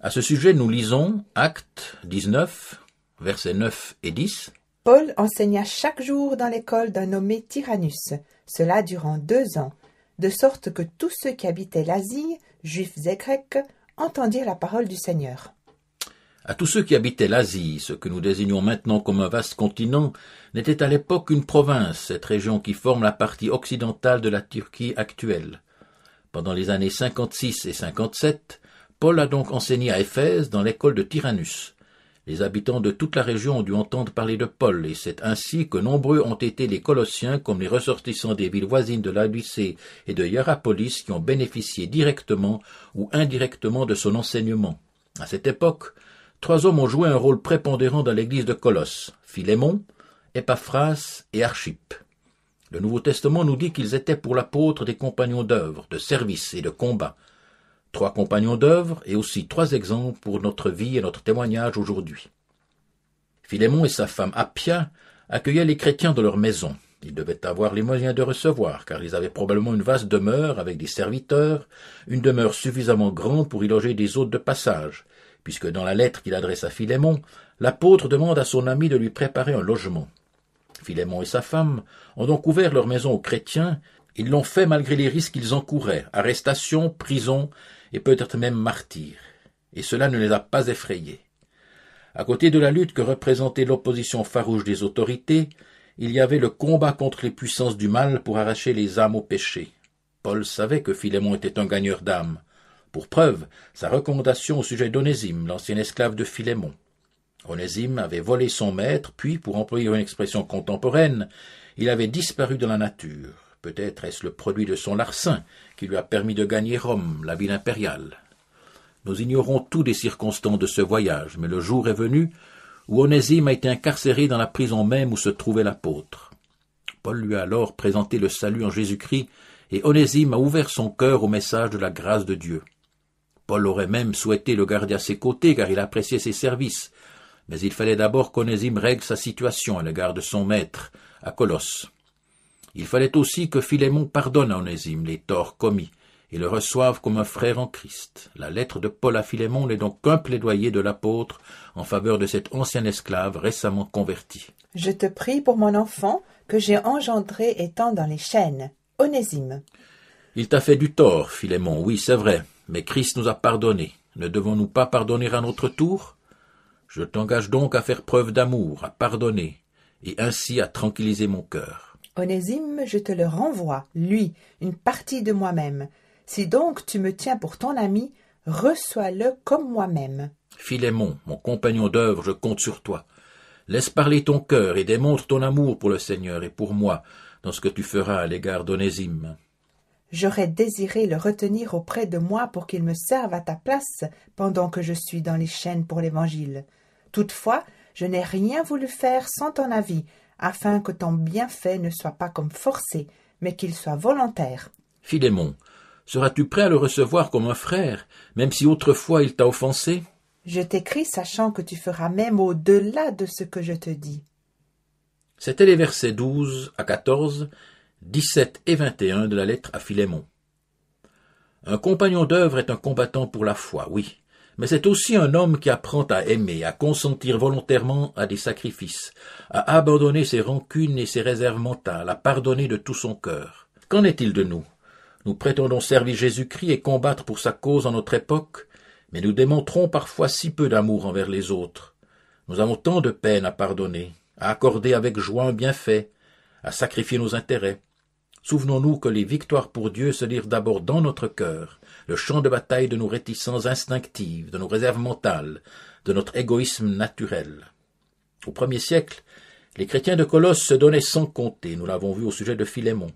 À ce sujet, nous lisons Actes 19, versets 9 et 10. Paul enseigna chaque jour dans l'école d'un nommé Tyrannus, cela durant deux ans, de sorte que tous ceux qui habitaient l'Asie, juifs et grecs, entendirent la parole du Seigneur. À tous ceux qui habitaient l'Asie, ce que nous désignons maintenant comme un vaste continent, n'était à l'époque qu'une province, cette région qui forme la partie occidentale de la Turquie actuelle. Pendant les années 56 et 57, Paul a donc enseigné à Éphèse dans l'école de Tyrannus. Les habitants de toute la région ont dû entendre parler de Paul, et c'est ainsi que nombreux ont été les Colossiens comme les ressortissants des villes voisines de Laodicée et de Hierapolis qui ont bénéficié directement ou indirectement de son enseignement. À cette époque, trois hommes ont joué un rôle prépondérant dans l'église de Colosse, Philémon, Epaphras et Archippe. Le Nouveau Testament nous dit qu'ils étaient pour l'apôtre des compagnons d'œuvre, de service et de combat. Trois compagnons d'œuvre et aussi trois exemples pour notre vie et notre témoignage aujourd'hui. Philémon et sa femme Appia accueillaient les chrétiens dans leur maison. Ils devaient avoir les moyens de recevoir, car ils avaient probablement une vaste demeure avec des serviteurs, une demeure suffisamment grande pour y loger des hôtes de passage, puisque dans la lettre qu'il adresse à Philémon, l'apôtre demande à son ami de lui préparer un logement. Philémon et sa femme, ont donc ouvert leur maison aux chrétiens, ils l'ont fait malgré les risques qu'ils encouraient, arrestation, prison et peut-être même martyre. Et cela ne les a pas effrayés. À côté de la lutte que représentait l'opposition farouche des autorités, il y avait le combat contre les puissances du mal pour arracher les âmes au péché. Paul savait que Philémon était un gagneur d'âmes. Pour preuve, sa recommandation au sujet d'Onésime, l'ancien esclave de Philémon. Onésime avait volé son maître, puis, pour employer une expression contemporaine, il avait disparu dans la nature. Peut-être est-ce le produit de son larcin qui lui a permis de gagner Rome, la ville impériale. Nous ignorons tous des circonstances de ce voyage, mais le jour est venu où Onésime a été incarcéré dans la prison même où se trouvait l'apôtre. Paul lui a alors présenté le salut en Jésus-Christ, et Onésime a ouvert son cœur au message de la grâce de Dieu. Paul aurait même souhaité le garder à ses côtés car il appréciait ses services, mais il fallait d'abord qu'Onésime règle sa situation à l'égard de son maître, à Colosse. Il fallait aussi que Philémon pardonne à Onésime les torts commis et le reçoive comme un frère en Christ. La lettre de Paul à Philémon n'est donc qu'un plaidoyer de l'apôtre en faveur de cet ancien esclave récemment converti. Je te prie pour mon enfant que j'ai engendré étant dans les chaînes. Onésime. Il t'a fait du tort, Philémon, oui, c'est vrai, mais Christ nous a pardonnés. Ne devons-nous pas pardonner à notre tour je t'engage donc à faire preuve d'amour, à pardonner, et ainsi à tranquilliser mon cœur. Onésime, je te le renvoie, lui, une partie de moi-même. Si donc tu me tiens pour ton ami, reçois-le comme moi-même. Philémon, mon compagnon d'œuvre, je compte sur toi. Laisse parler ton cœur et démontre ton amour pour le Seigneur et pour moi dans ce que tu feras à l'égard d'Onésime. J'aurais désiré le retenir auprès de moi pour qu'il me serve à ta place pendant que je suis dans les chaînes pour l'Évangile. Toutefois, je n'ai rien voulu faire sans ton avis, afin que ton bienfait ne soit pas comme forcé, mais qu'il soit volontaire. Philémon, seras-tu prêt à le recevoir comme un frère, même si autrefois il t'a offensé Je t'écris sachant que tu feras même au-delà de ce que je te dis. C'étaient les versets 12 à 14, 17 et 21 de la lettre à Philémon. Un compagnon d'œuvre est un combattant pour la foi, oui mais c'est aussi un homme qui apprend à aimer, à consentir volontairement à des sacrifices, à abandonner ses rancunes et ses réserves mentales, à pardonner de tout son cœur. Qu'en est-il de nous Nous prétendons servir Jésus-Christ et combattre pour sa cause en notre époque, mais nous démontrons parfois si peu d'amour envers les autres. Nous avons tant de peine à pardonner, à accorder avec joie un bienfait, à sacrifier nos intérêts. Souvenons-nous que les victoires pour Dieu se lirent d'abord dans notre cœur, le champ de bataille de nos réticences instinctives, de nos réserves mentales, de notre égoïsme naturel. Au premier siècle, les chrétiens de Colosse se donnaient sans compter, nous l'avons vu au sujet de Philémon.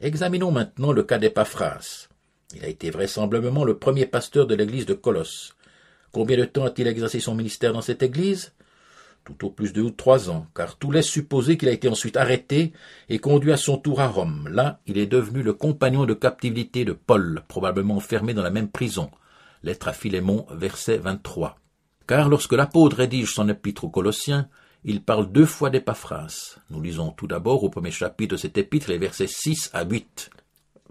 Examinons maintenant le cas Paphras. Il a été vraisemblablement le premier pasteur de l'église de Colosse. Combien de temps a-t-il exercé son ministère dans cette église tout au plus deux ou trois ans, car tout laisse supposer qu'il a été ensuite arrêté et conduit à son tour à Rome. Là, il est devenu le compagnon de captivité de Paul, probablement enfermé dans la même prison. Lettre à Philémon, verset 23. Car lorsque l'apôtre rédige son épître aux Colossiens, il parle deux fois des paphrases. Nous lisons tout d'abord au premier chapitre de cet épître les versets 6 à 8.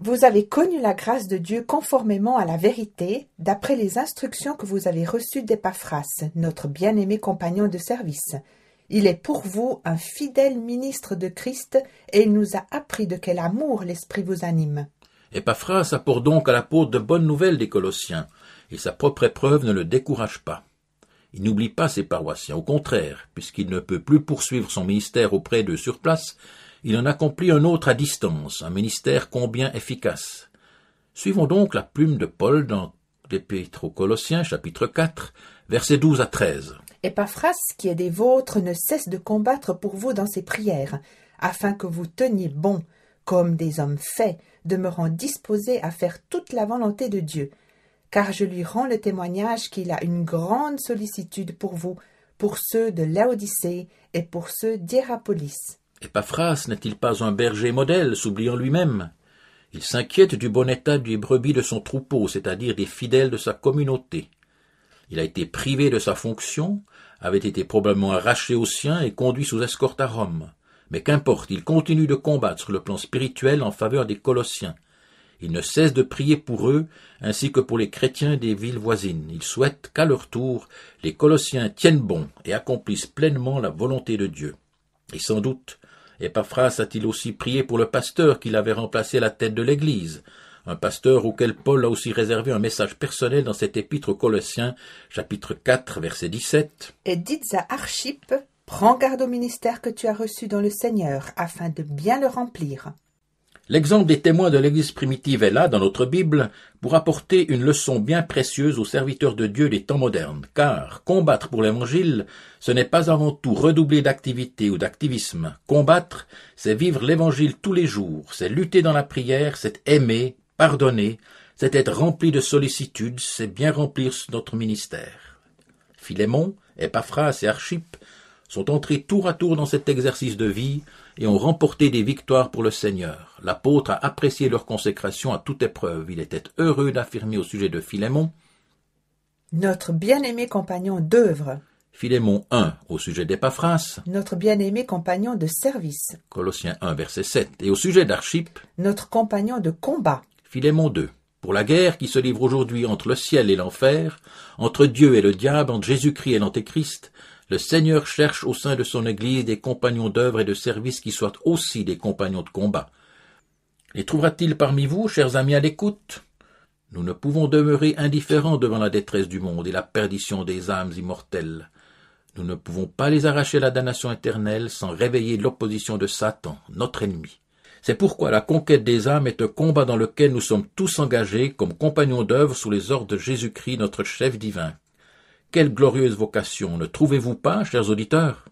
Vous avez connu la grâce de Dieu conformément à la vérité, d'après les instructions que vous avez reçues d'Epaphras, notre bien-aimé compagnon de service. Il est pour vous un fidèle ministre de Christ et il nous a appris de quel amour l'Esprit vous anime. Épaphras apporte donc à l'apôtre de bonnes nouvelles des Colossiens, et sa propre épreuve ne le décourage pas. Il n'oublie pas ses paroissiens, au contraire, puisqu'il ne peut plus poursuivre son ministère auprès d'eux sur place, il en accomplit un autre à distance, un ministère combien efficace. Suivons donc la plume de Paul dans l'Épître aux Colossiens, chapitre 4, versets 12 à 13. Epaphras, qui est des vôtres, ne cesse de combattre pour vous dans ses prières, afin que vous teniez bon, comme des hommes faits, demeurant disposés à faire toute la volonté de Dieu, car je lui rends le témoignage qu'il a une grande sollicitude pour vous, pour ceux de Laodicée et pour ceux d'Hérapolis. » Paphras n'est-il pas un berger modèle, s'oubliant lui-même Il s'inquiète du bon état des brebis de son troupeau, c'est-à-dire des fidèles de sa communauté. Il a été privé de sa fonction, avait été probablement arraché aux siens et conduit sous escorte à Rome. Mais qu'importe, il continue de combattre sur le plan spirituel en faveur des Colossiens. Il ne cesse de prier pour eux ainsi que pour les chrétiens des villes voisines. Il souhaite qu'à leur tour, les Colossiens tiennent bon et accomplissent pleinement la volonté de Dieu. Et sans doute, et Paphras a-t-il aussi prié pour le pasteur qu'il avait remplacé à la tête de l'Église, un pasteur auquel Paul a aussi réservé un message personnel dans cet épître aux Colossiens, chapitre 4, verset 17. Et dites à Archip, prends garde au ministère que tu as reçu dans le Seigneur, afin de bien le remplir. L'exemple des témoins de l'Église primitive est là, dans notre Bible, pour apporter une leçon bien précieuse aux serviteurs de Dieu des temps modernes, car combattre pour l'Évangile, ce n'est pas avant tout redoubler d'activité ou d'activisme. Combattre, c'est vivre l'Évangile tous les jours, c'est lutter dans la prière, c'est aimer, pardonner, c'est être rempli de sollicitude, c'est bien remplir notre ministère. Philémon, Epaphras et Archip sont entrés tour à tour dans cet exercice de vie et ont remporté des victoires pour le Seigneur. L'apôtre a apprécié leur consécration à toute épreuve. Il était heureux d'affirmer au sujet de Philémon Notre bien-aimé compagnon d'œuvre. Philémon I, au sujet d'Épaphras. Notre bien-aimé compagnon de service. Colossiens 1 verset 7. Et au sujet d'Archip. Notre compagnon de combat. Philémon 2. Pour la guerre qui se livre aujourd'hui entre le ciel et l'enfer, entre Dieu et le diable, entre Jésus-Christ et l'Antéchrist, le Seigneur cherche au sein de son Église des compagnons d'œuvre et de service qui soient aussi des compagnons de combat. Les trouvera-t-il parmi vous, chers amis à l'écoute Nous ne pouvons demeurer indifférents devant la détresse du monde et la perdition des âmes immortelles. Nous ne pouvons pas les arracher à la damnation éternelle sans réveiller l'opposition de Satan, notre ennemi. C'est pourquoi la conquête des âmes est un combat dans lequel nous sommes tous engagés comme compagnons d'œuvre sous les ordres de Jésus-Christ, notre chef divin. Quelle glorieuse vocation, ne trouvez-vous pas, chers auditeurs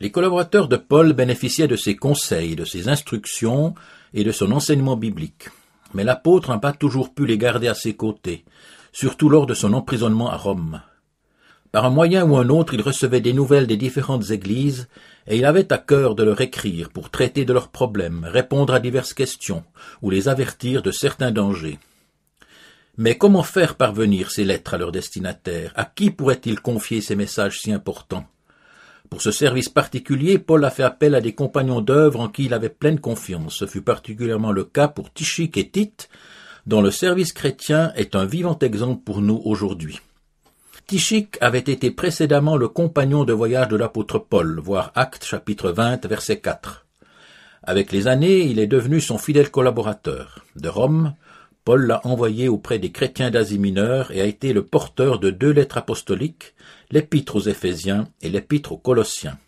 Les collaborateurs de Paul bénéficiaient de ses conseils, de ses instructions, et de son enseignement biblique. Mais l'apôtre n'a pas toujours pu les garder à ses côtés, surtout lors de son emprisonnement à Rome. Par un moyen ou un autre, il recevait des nouvelles des différentes églises, et il avait à cœur de leur écrire pour traiter de leurs problèmes, répondre à diverses questions, ou les avertir de certains dangers. Mais comment faire parvenir ces lettres à leurs destinataires À qui pourrait-il confier ces messages si importants pour ce service particulier, Paul a fait appel à des compagnons d'œuvre en qui il avait pleine confiance. Ce fut particulièrement le cas pour Tichique et Tite, dont le service chrétien est un vivant exemple pour nous aujourd'hui. Tichique avait été précédemment le compagnon de voyage de l'apôtre Paul, voir Actes chapitre 20 verset 4. Avec les années, il est devenu son fidèle collaborateur. De Rome, Paul l'a envoyé auprès des chrétiens d'Asie mineure et a été le porteur de deux lettres apostoliques, l'épître aux Éphésiens et l'épître aux Colossiens.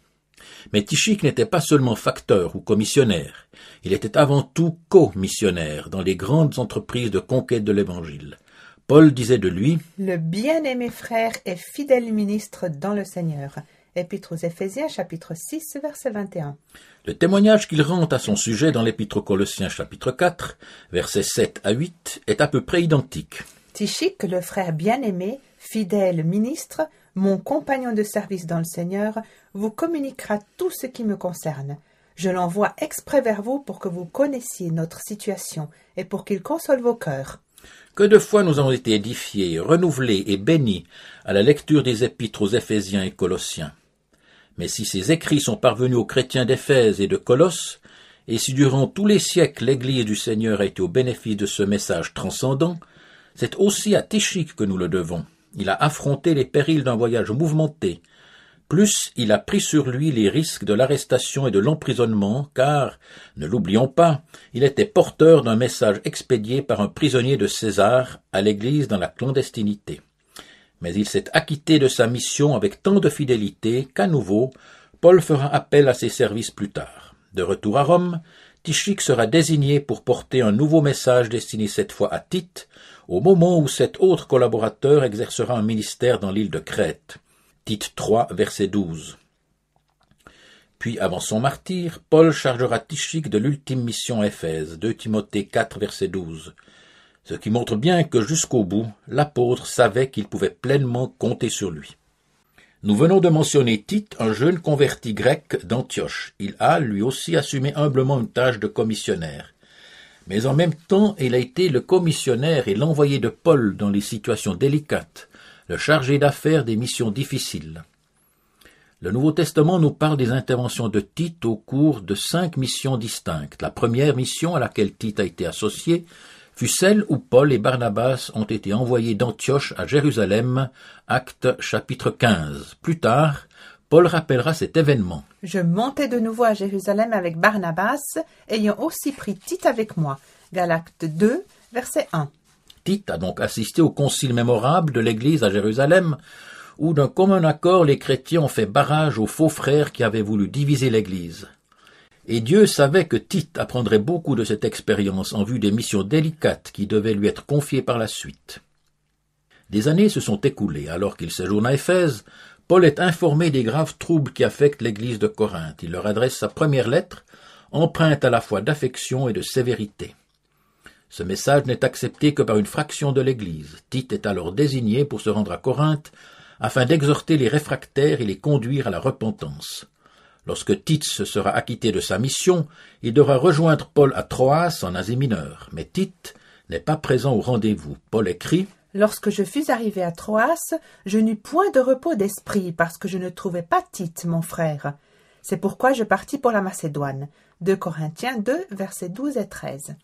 Mais Tichique n'était pas seulement facteur ou commissionnaire, il était avant tout co-missionnaire dans les grandes entreprises de conquête de l'Évangile. Paul disait de lui Le bien-aimé frère est fidèle ministre dans le Seigneur. Épître aux Éphésiens chapitre 6 verset 21. Le témoignage qu'il rend à son sujet dans l'Épître aux Colossiens chapitre 4 versets 7 à 8 est à peu près identique. Tichique, le frère bien-aimé, fidèle ministre, mon compagnon de service dans le Seigneur, vous communiquera tout ce qui me concerne. Je l'envoie exprès vers vous pour que vous connaissiez notre situation et pour qu'il console vos cœurs. Que de fois nous avons été édifiés, renouvelés et bénis à la lecture des épîtres aux Éphésiens et Colossiens. Mais si ces écrits sont parvenus aux chrétiens d'Éphèse et de Colosse, et si durant tous les siècles l'Église du Seigneur a été au bénéfice de ce message transcendant, c'est aussi à Téchique que nous le devons il a affronté les périls d'un voyage mouvementé, plus il a pris sur lui les risques de l'arrestation et de l'emprisonnement, car, ne l'oublions pas, il était porteur d'un message expédié par un prisonnier de César à l'Église dans la clandestinité. Mais il s'est acquitté de sa mission avec tant de fidélité qu'à nouveau, Paul fera appel à ses services plus tard. De retour à Rome, Tichique sera désigné pour porter un nouveau message destiné cette fois à Tite, au moment où cet autre collaborateur exercera un ministère dans l'île de Crète. Tite 3, verset 12. Puis, avant son martyr, Paul chargera Tichique de l'ultime mission Éphèse, 2 Timothée 4, verset 12. Ce qui montre bien que jusqu'au bout, l'apôtre savait qu'il pouvait pleinement compter sur lui. Nous venons de mentionner Tite, un jeune converti grec d'Antioche. Il a, lui aussi, assumé humblement une tâche de commissionnaire. Mais en même temps, il a été le commissionnaire et l'envoyé de Paul dans les situations délicates, le chargé d'affaires des missions difficiles. Le Nouveau Testament nous parle des interventions de Tite au cours de cinq missions distinctes. La première mission à laquelle Tite a été associé fut celle où Paul et Barnabas ont été envoyés d'Antioche à Jérusalem, acte chapitre 15. Plus tard, Paul rappellera cet événement. Je montai de nouveau à Jérusalem avec Barnabas, ayant aussi pris Tite avec moi. Galacte 2, verset 1. Tite a donc assisté au concile mémorable de l'Église à Jérusalem, où d'un commun accord les chrétiens ont fait barrage aux faux frères qui avaient voulu diviser l'Église. Et Dieu savait que Tite apprendrait beaucoup de cette expérience en vue des missions délicates qui devaient lui être confiées par la suite. Des années se sont écoulées alors qu'il séjourne à Éphèse, Paul est informé des graves troubles qui affectent l'Église de Corinthe. Il leur adresse sa première lettre, empreinte à la fois d'affection et de sévérité. Ce message n'est accepté que par une fraction de l'Église. Tite est alors désigné pour se rendre à Corinthe afin d'exhorter les réfractaires et les conduire à la repentance. Lorsque Tite se sera acquitté de sa mission, il devra rejoindre Paul à Troas en Asie mineure. Mais Tite n'est pas présent au rendez-vous. Paul écrit Lorsque je fus arrivé à Troas, je n'eus point de repos d'esprit parce que je ne trouvais pas Tite, mon frère. C'est pourquoi je partis pour la Macédoine. 2 Corinthiens 2, versets 12 et 13.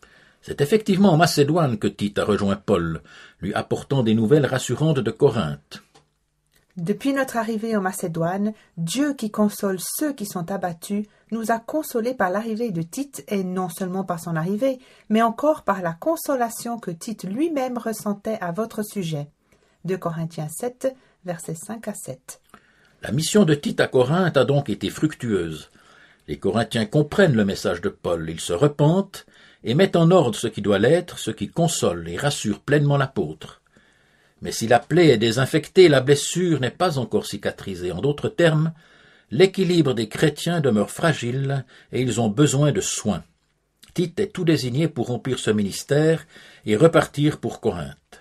C'est effectivement en Macédoine que Tite a rejoint Paul, lui apportant des nouvelles rassurantes de Corinthe. Depuis notre arrivée en Macédoine, Dieu qui console ceux qui sont abattus nous a consolés par l'arrivée de Tite, et non seulement par son arrivée, mais encore par la consolation que Tite lui-même ressentait à votre sujet. 2 Corinthiens 7, versets 5 à 7. La mission de Tite à Corinthe a donc été fructueuse. Les Corinthiens comprennent le message de Paul, ils se repentent et mettent en ordre ce qui doit l'être, ce qui console et rassure pleinement l'apôtre. Mais si la plaie est désinfectée, la blessure n'est pas encore cicatrisée. En d'autres termes, L'équilibre des chrétiens demeure fragile et ils ont besoin de soins. Tite est tout désigné pour remplir ce ministère et repartir pour Corinthe.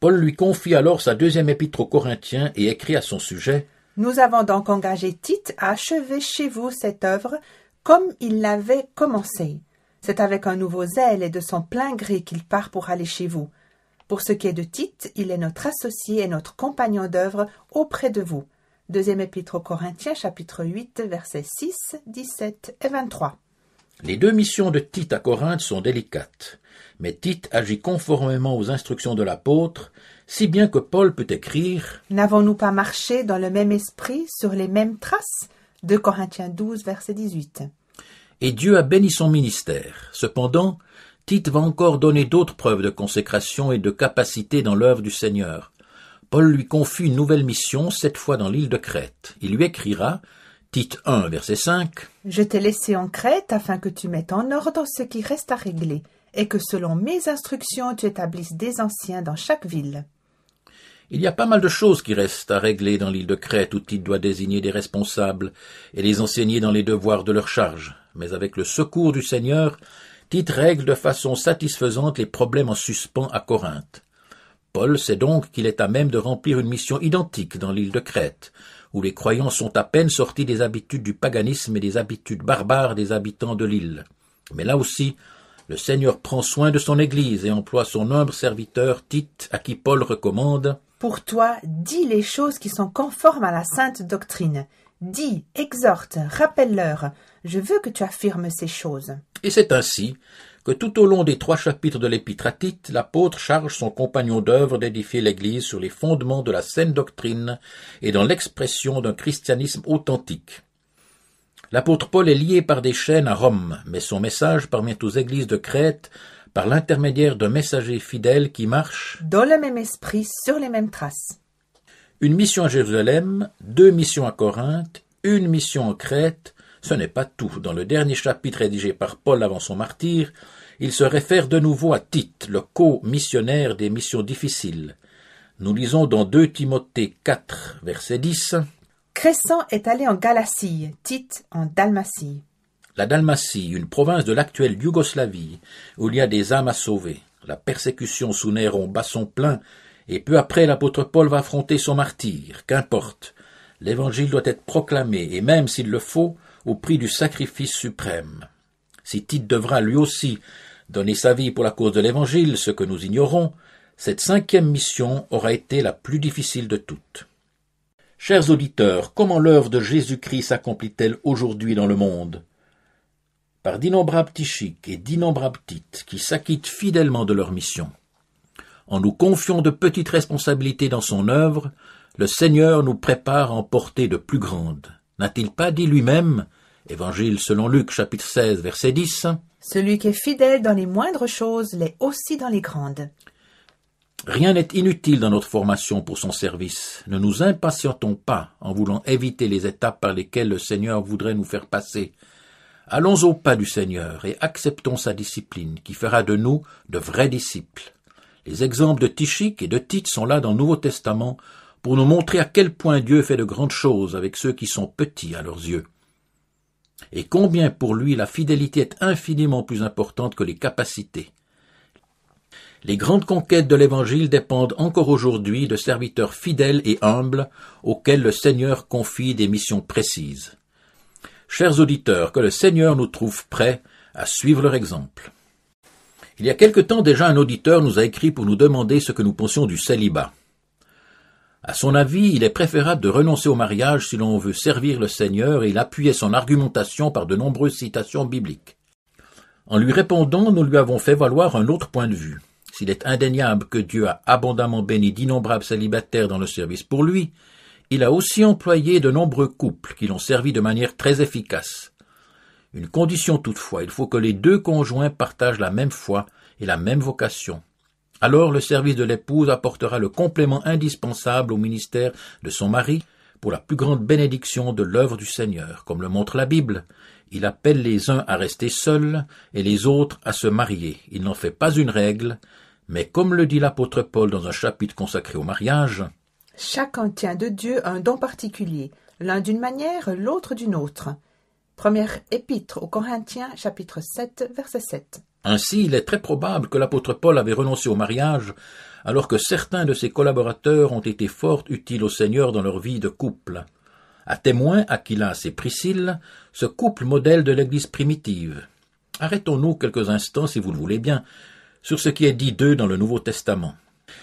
Paul lui confie alors sa deuxième épître aux Corinthiens et écrit à son sujet Nous avons donc engagé Tite à achever chez vous cette œuvre comme il l'avait commencée. C'est avec un nouveau zèle et de son plein gré qu'il part pour aller chez vous. Pour ce qui est de Tite, il est notre associé et notre compagnon d'œuvre auprès de vous. Deuxième épître aux Corinthiens, chapitre 8, versets 6, 17 et 23. Les deux missions de Tite à Corinthe sont délicates, mais Tite agit conformément aux instructions de l'apôtre, si bien que Paul peut écrire N'avons-nous pas marché dans le même esprit, sur les mêmes traces de Corinthiens 12, verset 18. Et Dieu a béni son ministère. Cependant, Tite va encore donner d'autres preuves de consécration et de capacité dans l'œuvre du Seigneur, Paul lui confie une nouvelle mission, cette fois dans l'île de Crète. Il lui écrira, Tite 1, verset 5, Je t'ai laissé en Crète afin que tu mettes en ordre ce qui reste à régler, et que selon mes instructions tu établisses des anciens dans chaque ville. Il y a pas mal de choses qui restent à régler dans l'île de Crète où Tite doit désigner des responsables et les enseigner dans les devoirs de leur charge. Mais avec le secours du Seigneur, Tite règle de façon satisfaisante les problèmes en suspens à Corinthe. Paul sait donc qu'il est à même de remplir une mission identique dans l'île de Crète, où les croyants sont à peine sortis des habitudes du paganisme et des habitudes barbares des habitants de l'île. Mais là aussi, le Seigneur prend soin de son Église et emploie son humble serviteur Tite, à qui Paul recommande Pour toi, dis les choses qui sont conformes à la sainte doctrine. Dis, exhorte, rappelle-leur. Je veux que tu affirmes ces choses. Et c'est ainsi que tout au long des trois chapitres de l'Épître l'apôtre charge son compagnon d'œuvre d'édifier l'Église sur les fondements de la saine doctrine et dans l'expression d'un christianisme authentique. L'apôtre Paul est lié par des chaînes à Rome, mais son message parvient aux églises de Crète par l'intermédiaire d'un messager fidèle qui marche dans le même esprit, sur les mêmes traces. Une mission à Jérusalem, deux missions à Corinthe, une mission en Crète, ce n'est pas tout. Dans le dernier chapitre rédigé par Paul avant son martyr, il se réfère de nouveau à Tite, le co-missionnaire des missions difficiles. Nous lisons dans 2 Timothée 4, verset 10. Crescent est allé en Galatie, Tite en Dalmatie. La Dalmatie, une province de l'actuelle Yougoslavie, où il y a des âmes à sauver. La persécution sous Néron bat son plein, et peu après l'apôtre Paul va affronter son martyr. Qu'importe. L'évangile doit être proclamé, et même s'il le faut, au prix du sacrifice suprême. Si Tite devra lui aussi donner sa vie pour la cause de l'Évangile, ce que nous ignorons, cette cinquième mission aura été la plus difficile de toutes. Chers auditeurs, comment l'œuvre de Jésus-Christ s'accomplit-elle aujourd'hui dans le monde Par d'innombrables petits et d'innombrables Tites qui s'acquittent fidèlement de leur mission. En nous confiant de petites responsabilités dans son œuvre, le Seigneur nous prépare à en porter de plus grandes. N'a-t-il pas dit lui-même, Évangile selon Luc chapitre 16 verset 10, Celui qui est fidèle dans les moindres choses l'est aussi dans les grandes. Rien n'est inutile dans notre formation pour son service. Ne nous impatientons pas en voulant éviter les étapes par lesquelles le Seigneur voudrait nous faire passer. Allons au pas du Seigneur et acceptons sa discipline qui fera de nous de vrais disciples. Les exemples de Tichic et de Tite sont là dans le Nouveau Testament pour nous montrer à quel point Dieu fait de grandes choses avec ceux qui sont petits à leurs yeux, et combien pour lui la fidélité est infiniment plus importante que les capacités. Les grandes conquêtes de l'Évangile dépendent encore aujourd'hui de serviteurs fidèles et humbles auxquels le Seigneur confie des missions précises. Chers auditeurs, que le Seigneur nous trouve prêts à suivre leur exemple. Il y a quelque temps déjà un auditeur nous a écrit pour nous demander ce que nous pensions du célibat. À son avis, il est préférable de renoncer au mariage si l'on veut servir le Seigneur et il appuyait son argumentation par de nombreuses citations bibliques. En lui répondant, nous lui avons fait valoir un autre point de vue. S'il est indéniable que Dieu a abondamment béni d'innombrables célibataires dans le service pour lui, il a aussi employé de nombreux couples qui l'ont servi de manière très efficace. Une condition toutefois, il faut que les deux conjoints partagent la même foi et la même vocation. Alors le service de l'épouse apportera le complément indispensable au ministère de son mari pour la plus grande bénédiction de l'œuvre du Seigneur, comme le montre la Bible. Il appelle les uns à rester seuls et les autres à se marier. Il n'en fait pas une règle, mais comme le dit l'apôtre Paul dans un chapitre consacré au mariage, Chacun tient de Dieu un don particulier, l'un d'une manière, l'autre d'une autre. Première épître aux Corinthiens, chapitre 7, verset 7. Ainsi, il est très probable que l'apôtre Paul avait renoncé au mariage, alors que certains de ses collaborateurs ont été fort utiles au Seigneur dans leur vie de couple. À témoin, Aquilas et Priscille, ce couple modèle de l'Église primitive. Arrêtons-nous quelques instants, si vous le voulez bien, sur ce qui est dit d'eux dans le Nouveau Testament.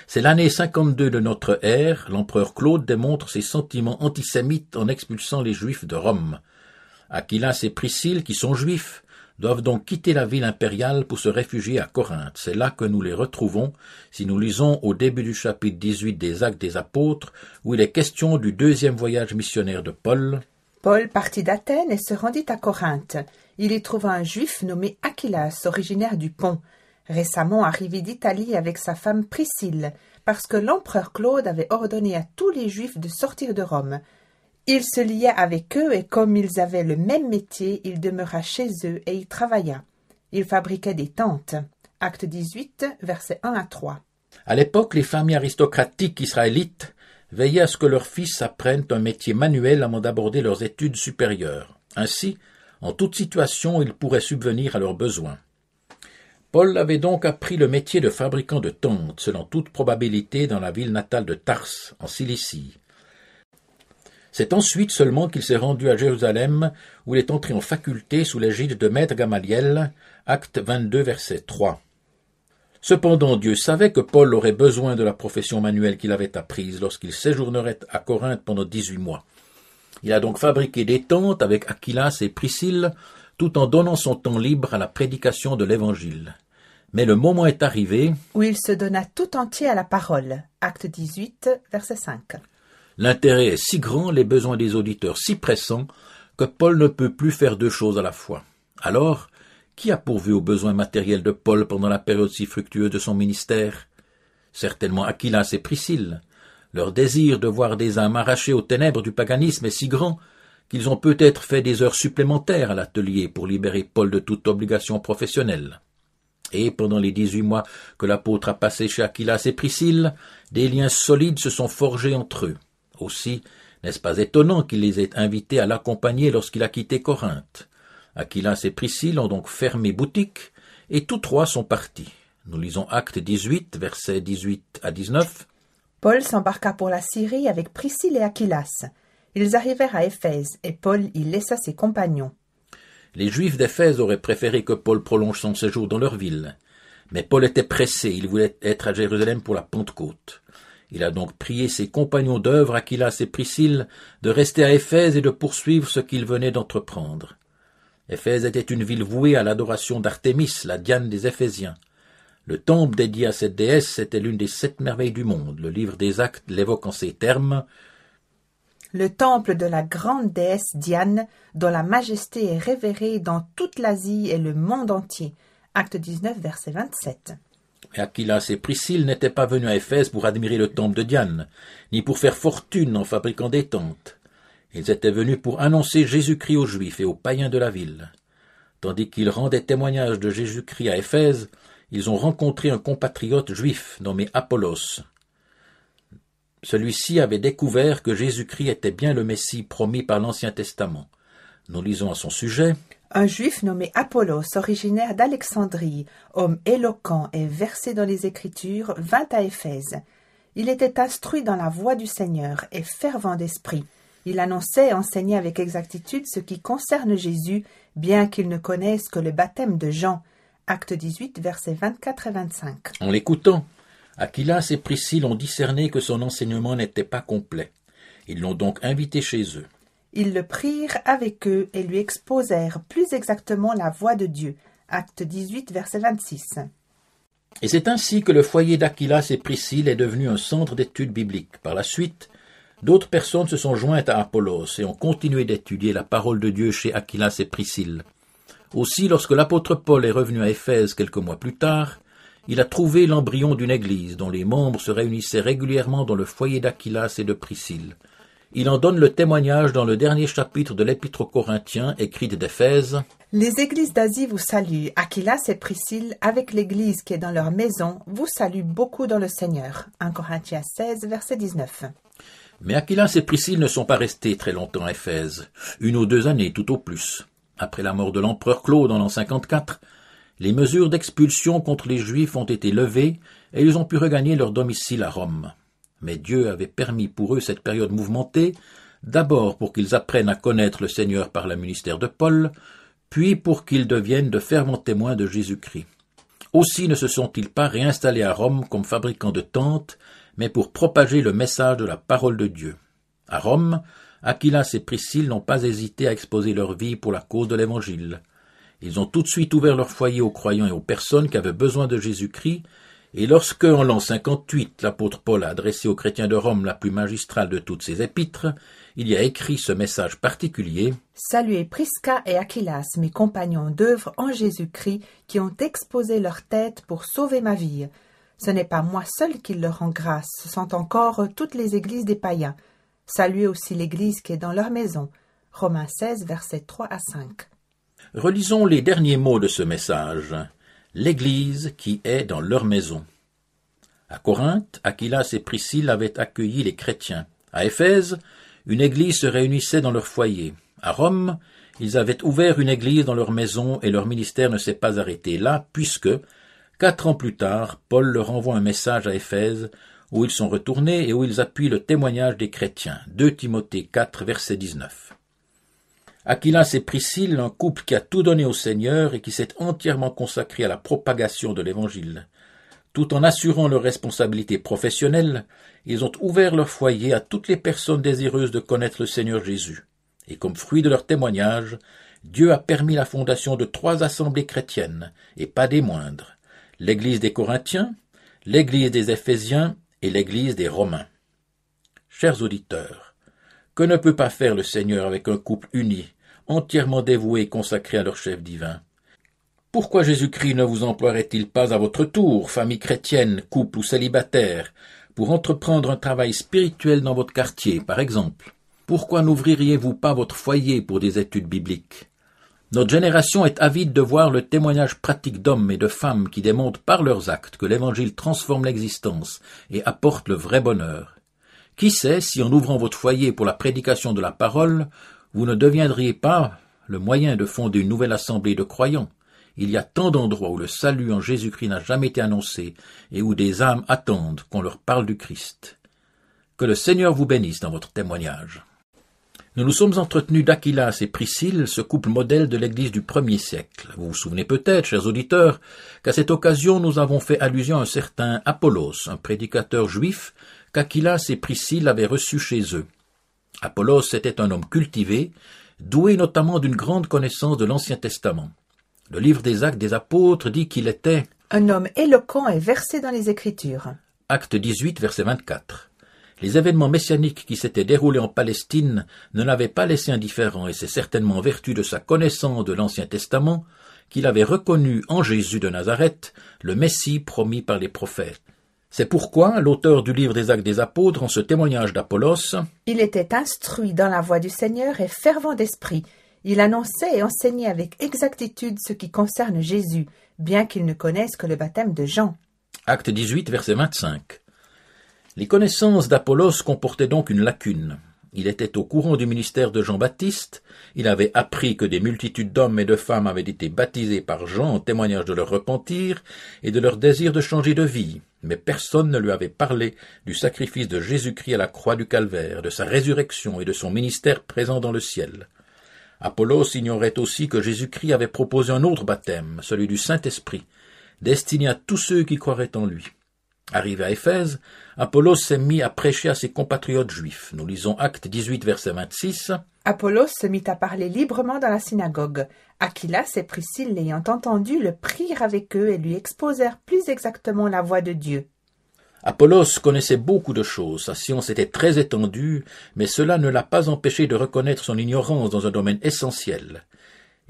C'est l'année 52 de notre ère, l'empereur Claude démontre ses sentiments antisémites en expulsant les Juifs de Rome. Aquilas et Priscille, qui sont juifs, doivent donc quitter la ville impériale pour se réfugier à Corinthe. C'est là que nous les retrouvons si nous lisons au début du chapitre 18 des Actes des Apôtres, où il est question du deuxième voyage missionnaire de Paul. Paul partit d'Athènes et se rendit à Corinthe. Il y trouva un juif nommé Achillas, originaire du Pont, récemment arrivé d'Italie avec sa femme Priscille, parce que l'empereur Claude avait ordonné à tous les juifs de sortir de Rome. Il se lia avec eux et comme ils avaient le même métier, il demeura chez eux et y travailla. Il fabriquait des tentes. Acte 18, versets 1 à 3. À l'époque, les familles aristocratiques israélites veillaient à ce que leurs fils apprennent un métier manuel avant d'aborder leurs études supérieures. Ainsi, en toute situation, ils pourraient subvenir à leurs besoins. Paul avait donc appris le métier de fabricant de tentes, selon toute probabilité, dans la ville natale de Tarse, en Cilicie. C'est ensuite seulement qu'il s'est rendu à Jérusalem, où il est entré en faculté sous l'égide de Maître Gamaliel, acte 22, verset 3. Cependant Dieu savait que Paul aurait besoin de la profession manuelle qu'il avait apprise lorsqu'il séjournerait à Corinthe pendant dix-huit mois. Il a donc fabriqué des tentes avec Aquilas et Priscille, tout en donnant son temps libre à la prédication de l'Évangile. Mais le moment est arrivé où il se donna tout entier à la parole. Acte 18, verset 5. L'intérêt est si grand, les besoins des auditeurs si pressants, que Paul ne peut plus faire deux choses à la fois. Alors, qui a pourvu aux besoins matériels de Paul pendant la période si fructueuse de son ministère Certainement Aquilas et Priscille. Leur désir de voir des âmes arrachées aux ténèbres du paganisme est si grand qu'ils ont peut-être fait des heures supplémentaires à l'atelier pour libérer Paul de toute obligation professionnelle. Et pendant les dix-huit mois que l'apôtre a passé chez Aquilas et Priscille, des liens solides se sont forgés entre eux. Aussi, n'est-ce pas étonnant qu'il les ait invités à l'accompagner lorsqu'il a quitté Corinthe. Aquilas et Priscille ont donc fermé boutique, et tous trois sont partis. Nous lisons Acte 18, versets 18 à 19. Paul s'embarqua pour la Syrie avec Priscille et Aquilas. Ils arrivèrent à Éphèse, et Paul y laissa ses compagnons. Les Juifs d'Éphèse auraient préféré que Paul prolonge son séjour dans leur ville. Mais Paul était pressé, il voulait être à Jérusalem pour la Pentecôte. Il a donc prié ses compagnons d'œuvre, Aquilas et Priscille, de rester à Éphèse et de poursuivre ce qu'il venait d'entreprendre. Éphèse était une ville vouée à l'adoration d'Artémis, la diane des Éphésiens. Le temple dédié à cette déesse était l'une des sept merveilles du monde. Le livre des Actes l'évoque en ces termes. Le temple de la grande déesse Diane, dont la majesté est révérée dans toute l'Asie et le monde entier. Acte 19, verset 27. Et Aquilas et Priscille n'étaient pas venus à Éphèse pour admirer le temple de Diane, ni pour faire fortune en fabriquant des tentes. Ils étaient venus pour annoncer Jésus-Christ aux Juifs et aux païens de la ville. Tandis qu'ils rendaient témoignage de Jésus-Christ à Éphèse, ils ont rencontré un compatriote juif nommé Apollos. Celui-ci avait découvert que Jésus-Christ était bien le Messie promis par l'Ancien Testament. Nous lisons à son sujet un juif nommé Apollos, originaire d'Alexandrie, homme éloquent et versé dans les Écritures, vint à Éphèse. Il était instruit dans la voie du Seigneur et fervent d'esprit. Il annonçait et enseignait avec exactitude ce qui concerne Jésus, bien qu'il ne connaisse que le baptême de Jean. Acte 18, versets 24 et 25. En l'écoutant, Aquilas et Priscille ont discerné que son enseignement n'était pas complet. Ils l'ont donc invité chez eux. Ils le prirent avec eux et lui exposèrent plus exactement la voix de Dieu. Acte 18, verset 26. Et c'est ainsi que le foyer d'Aquilas et Priscille est devenu un centre d'études bibliques. Par la suite, d'autres personnes se sont jointes à Apollos et ont continué d'étudier la parole de Dieu chez Aquilas et Priscille. Aussi, lorsque l'apôtre Paul est revenu à Éphèse quelques mois plus tard, il a trouvé l'embryon d'une église dont les membres se réunissaient régulièrement dans le foyer d'Aquilas et de Priscille. Il en donne le témoignage dans le dernier chapitre de l'Épître aux Corinthiens, écrite d'Éphèse. Les églises d'Asie vous saluent. Aquilas et Priscille, avec l'église qui est dans leur maison, vous saluent beaucoup dans le Seigneur. 1 Corinthiens 16, verset 19. Mais Aquilas et Priscille ne sont pas restés très longtemps à Éphèse, une ou deux années tout au plus. Après la mort de l'empereur Claude en l'an 54, les mesures d'expulsion contre les Juifs ont été levées et ils ont pu regagner leur domicile à Rome. Mais Dieu avait permis pour eux cette période mouvementée, d'abord pour qu'ils apprennent à connaître le Seigneur par le ministère de Paul, puis pour qu'ils deviennent de fervents témoins de Jésus-Christ. Aussi ne se sont-ils pas réinstallés à Rome comme fabricants de tentes, mais pour propager le message de la parole de Dieu. À Rome, Aquilas et Priscille n'ont pas hésité à exposer leur vie pour la cause de l'Évangile. Ils ont tout de suite ouvert leur foyer aux croyants et aux personnes qui avaient besoin de Jésus-Christ, et lorsque, en l'an 58, l'apôtre Paul a adressé aux chrétiens de Rome la plus magistrale de toutes ses épîtres, il y a écrit ce message particulier. Saluez Prisca et Aquilas, mes compagnons d'œuvre en Jésus-Christ, qui ont exposé leur tête pour sauver ma vie. Ce n'est pas moi seul qui leur rend grâce, ce sont encore toutes les églises des païens. Saluez aussi l'église qui est dans leur maison. Romains 16, versets 3 à 5. Relisons les derniers mots de ce message l'Église qui est dans leur maison. À Corinthe, Aquilas et Priscille avaient accueilli les chrétiens. À Éphèse, une église se réunissait dans leur foyer. À Rome, ils avaient ouvert une église dans leur maison et leur ministère ne s'est pas arrêté là, puisque, quatre ans plus tard, Paul leur envoie un message à Éphèse, où ils sont retournés et où ils appuient le témoignage des chrétiens. 2 Timothée 4, verset 19. Aquilas et Priscille, un couple qui a tout donné au Seigneur et qui s'est entièrement consacré à la propagation de l'Évangile. Tout en assurant leur responsabilité professionnelle, ils ont ouvert leur foyer à toutes les personnes désireuses de connaître le Seigneur Jésus. Et comme fruit de leur témoignage, Dieu a permis la fondation de trois assemblées chrétiennes, et pas des moindres, l'Église des Corinthiens, l'Église des Éphésiens et l'Église des Romains. Chers auditeurs, que ne peut pas faire le Seigneur avec un couple uni, entièrement dévoué et consacré à leur chef divin. Pourquoi Jésus-Christ ne vous emploierait-il pas à votre tour, famille chrétienne, couple ou célibataire, pour entreprendre un travail spirituel dans votre quartier, par exemple Pourquoi n'ouvririez-vous pas votre foyer pour des études bibliques Notre génération est avide de voir le témoignage pratique d'hommes et de femmes qui démontrent par leurs actes que l'Évangile transforme l'existence et apporte le vrai bonheur. Qui sait si en ouvrant votre foyer pour la prédication de la parole, vous ne deviendriez pas le moyen de fonder une nouvelle assemblée de croyants. Il y a tant d'endroits où le salut en Jésus-Christ n'a jamais été annoncé et où des âmes attendent qu'on leur parle du Christ. Que le Seigneur vous bénisse dans votre témoignage. Nous nous sommes entretenus d'Aquilas et Priscille, ce couple modèle de l'Église du premier siècle. Vous vous souvenez peut-être, chers auditeurs, qu'à cette occasion nous avons fait allusion à un certain Apollos, un prédicateur juif, qu'Aquilas et Priscille avaient reçu chez eux. Apollos était un homme cultivé, doué notamment d'une grande connaissance de l'Ancien Testament. Le livre des Actes des Apôtres dit qu'il était un homme éloquent et versé dans les Écritures. Acte 18, verset 24. Les événements messianiques qui s'étaient déroulés en Palestine ne l'avaient pas laissé indifférent et c'est certainement en vertu de sa connaissance de l'Ancien Testament qu'il avait reconnu en Jésus de Nazareth le Messie promis par les prophètes. C'est pourquoi l'auteur du livre des Actes des Apôtres, en ce témoignage d'Apollos, Il était instruit dans la voie du Seigneur et fervent d'esprit. Il annonçait et enseignait avec exactitude ce qui concerne Jésus, bien qu'il ne connaisse que le baptême de Jean. Acte 18, verset 25. Les connaissances d'Apollos comportaient donc une lacune. Il était au courant du ministère de Jean-Baptiste, il avait appris que des multitudes d'hommes et de femmes avaient été baptisés par Jean en témoignage de leur repentir et de leur désir de changer de vie, mais personne ne lui avait parlé du sacrifice de Jésus-Christ à la croix du Calvaire, de sa résurrection et de son ministère présent dans le ciel. Apollos ignorait aussi que Jésus-Christ avait proposé un autre baptême, celui du Saint-Esprit, destiné à tous ceux qui croiraient en lui. Arrivé à Éphèse, Apollos s'est mis à prêcher à ses compatriotes juifs. Nous lisons Acte 18, verset 26. Apollos se mit à parler librement dans la synagogue. Aquilas et Priscille l'ayant entendu le prirent avec eux et lui exposèrent plus exactement la voix de Dieu. Apollos connaissait beaucoup de choses, sa science était très étendue, mais cela ne l'a pas empêché de reconnaître son ignorance dans un domaine essentiel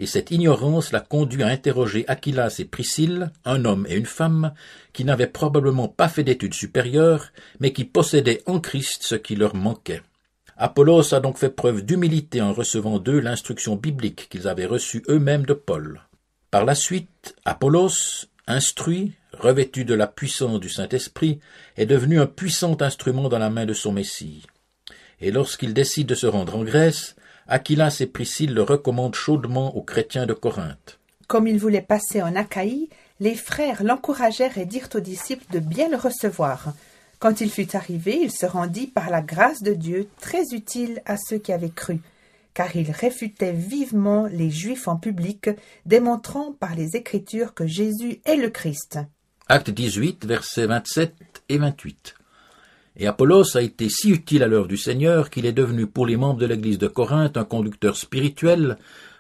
et cette ignorance l'a conduit à interroger Aquilas et Priscille, un homme et une femme, qui n'avaient probablement pas fait d'études supérieures, mais qui possédaient en Christ ce qui leur manquait. Apollos a donc fait preuve d'humilité en recevant d'eux l'instruction biblique qu'ils avaient reçue eux-mêmes de Paul. Par la suite, Apollos, instruit, revêtu de la puissance du Saint-Esprit, est devenu un puissant instrument dans la main de son Messie. Et lorsqu'il décide de se rendre en Grèce, Aquilas et Priscille le recommandent chaudement aux chrétiens de Corinthe. Comme il voulait passer en Achaïe, les frères l'encouragèrent et dirent aux disciples de bien le recevoir. Quand il fut arrivé, il se rendit par la grâce de Dieu très utile à ceux qui avaient cru, car il réfutait vivement les Juifs en public, démontrant par les Écritures que Jésus est le Christ. Acte 18, versets 27 et 28 et Apollos a été si utile à l'œuvre du Seigneur qu'il est devenu pour les membres de l'Église de Corinthe un conducteur spirituel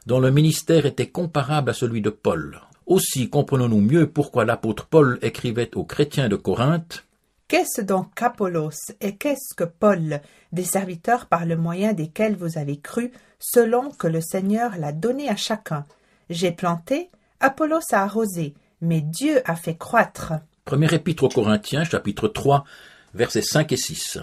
dont le ministère était comparable à celui de Paul. Aussi comprenons-nous mieux pourquoi l'apôtre Paul écrivait aux chrétiens de Corinthe Qu'est-ce donc qu'Apollos et qu'est-ce que Paul, des serviteurs par le moyen desquels vous avez cru, selon que le Seigneur l'a donné à chacun J'ai planté, Apollos a arrosé, mais Dieu a fait croître. Premier épître aux Corinthiens, chapitre versets 5 et 6.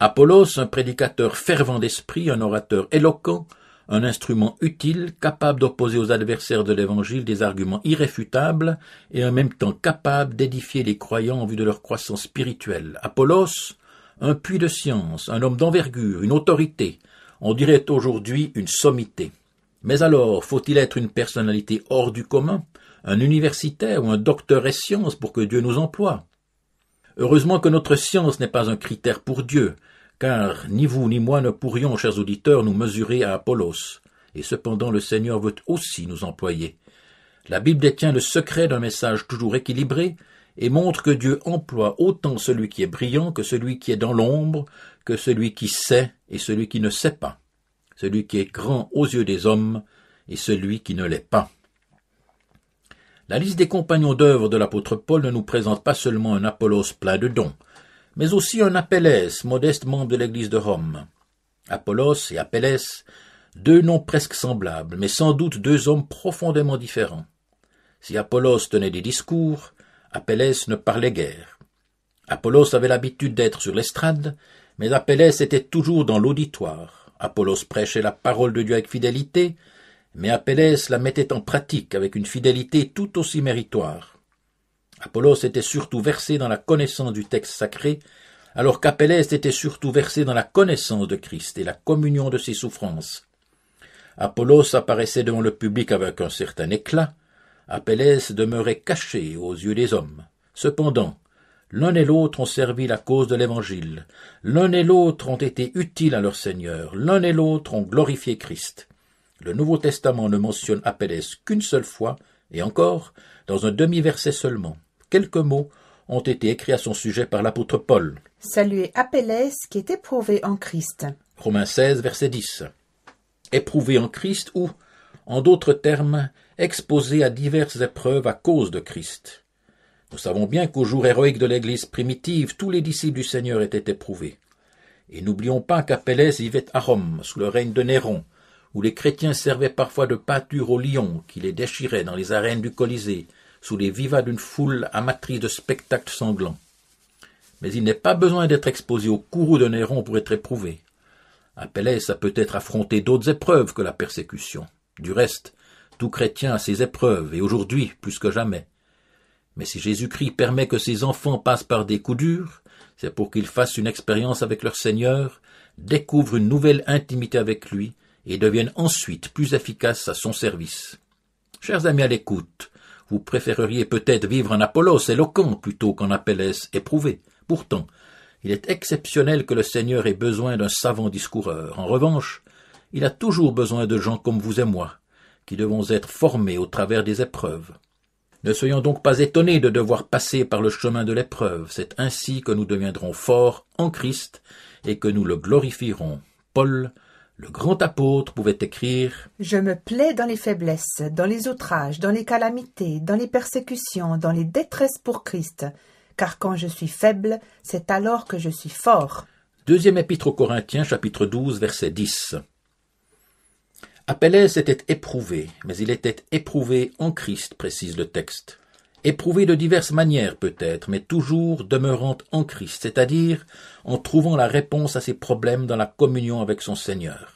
Apollos, un prédicateur fervent d'esprit, un orateur éloquent, un instrument utile, capable d'opposer aux adversaires de l'Évangile des arguments irréfutables et en même temps capable d'édifier les croyants en vue de leur croissance spirituelle. Apollos, un puits de science, un homme d'envergure, une autorité, on dirait aujourd'hui une sommité. Mais alors, faut-il être une personnalité hors du commun, un universitaire ou un docteur et sciences pour que Dieu nous emploie Heureusement que notre science n'est pas un critère pour Dieu, car ni vous ni moi ne pourrions, chers auditeurs, nous mesurer à Apollos, et cependant le Seigneur veut aussi nous employer. La Bible détient le secret d'un message toujours équilibré, et montre que Dieu emploie autant celui qui est brillant que celui qui est dans l'ombre, que celui qui sait et celui qui ne sait pas, celui qui est grand aux yeux des hommes et celui qui ne l'est pas. La liste des compagnons d'œuvre de l'apôtre Paul ne nous présente pas seulement un Apollos plein de dons, mais aussi un Apelles, modeste membre de l'église de Rome. Apollos et Apelles, deux noms presque semblables, mais sans doute deux hommes profondément différents. Si Apollos tenait des discours, Apelles ne parlait guère. Apollos avait l'habitude d'être sur l'estrade, mais Apelles était toujours dans l'auditoire. Apollos prêchait la parole de Dieu avec fidélité, mais Apelles la mettait en pratique avec une fidélité tout aussi méritoire. Apollos était surtout versé dans la connaissance du texte sacré, alors qu'Apelles était surtout versé dans la connaissance de Christ et la communion de ses souffrances. Apollos apparaissait devant le public avec un certain éclat, Apelles demeurait caché aux yeux des hommes. Cependant, l'un et l'autre ont servi la cause de l'Évangile, l'un et l'autre ont été utiles à leur Seigneur, l'un et l'autre ont glorifié Christ. Le Nouveau Testament ne mentionne Apelles qu'une seule fois, et encore, dans un demi-verset seulement. Quelques mots ont été écrits à son sujet par l'apôtre Paul. Saluez Apelles qui est éprouvé en Christ. Romains 16, verset 10. Éprouvé en Christ ou, en d'autres termes, exposé à diverses épreuves à cause de Christ. Nous savons bien qu'au jour héroïque de l'Église primitive, tous les disciples du Seigneur étaient éprouvés. Et n'oublions pas qu'Apelles vivait à Rome, sous le règne de Néron, où les chrétiens servaient parfois de pâture aux lions qui les déchiraient dans les arènes du Colisée, sous les vivas d'une foule amatrice de spectacles sanglants. Mais il n'est pas besoin d'être exposé au courroux de Néron pour être éprouvé. Apelles a peut-être affronté d'autres épreuves que la persécution. Du reste, tout chrétien a ses épreuves, et aujourd'hui plus que jamais. Mais si Jésus-Christ permet que ses enfants passent par des coups durs, c'est pour qu'ils fassent une expérience avec leur Seigneur, découvrent une nouvelle intimité avec lui, et deviennent ensuite plus efficaces à son service. Chers amis à l'écoute, vous préféreriez peut-être vivre en Apollos éloquent plutôt qu'en Apelles éprouvé. Pourtant, il est exceptionnel que le Seigneur ait besoin d'un savant discoureur. En revanche, il a toujours besoin de gens comme vous et moi, qui devons être formés au travers des épreuves. Ne soyons donc pas étonnés de devoir passer par le chemin de l'épreuve. C'est ainsi que nous deviendrons forts en Christ et que nous le glorifierons. Paul, le grand apôtre pouvait écrire Je me plais dans les faiblesses, dans les outrages, dans les calamités, dans les persécutions, dans les détresses pour Christ, car quand je suis faible, c'est alors que je suis fort. Deuxième épître aux Corinthiens, chapitre 12, verset 10. Apelles était éprouvé, mais il était éprouvé en Christ, précise le texte éprouvée de diverses manières peut-être, mais toujours demeurant en Christ, c'est-à-dire en trouvant la réponse à ses problèmes dans la communion avec son Seigneur.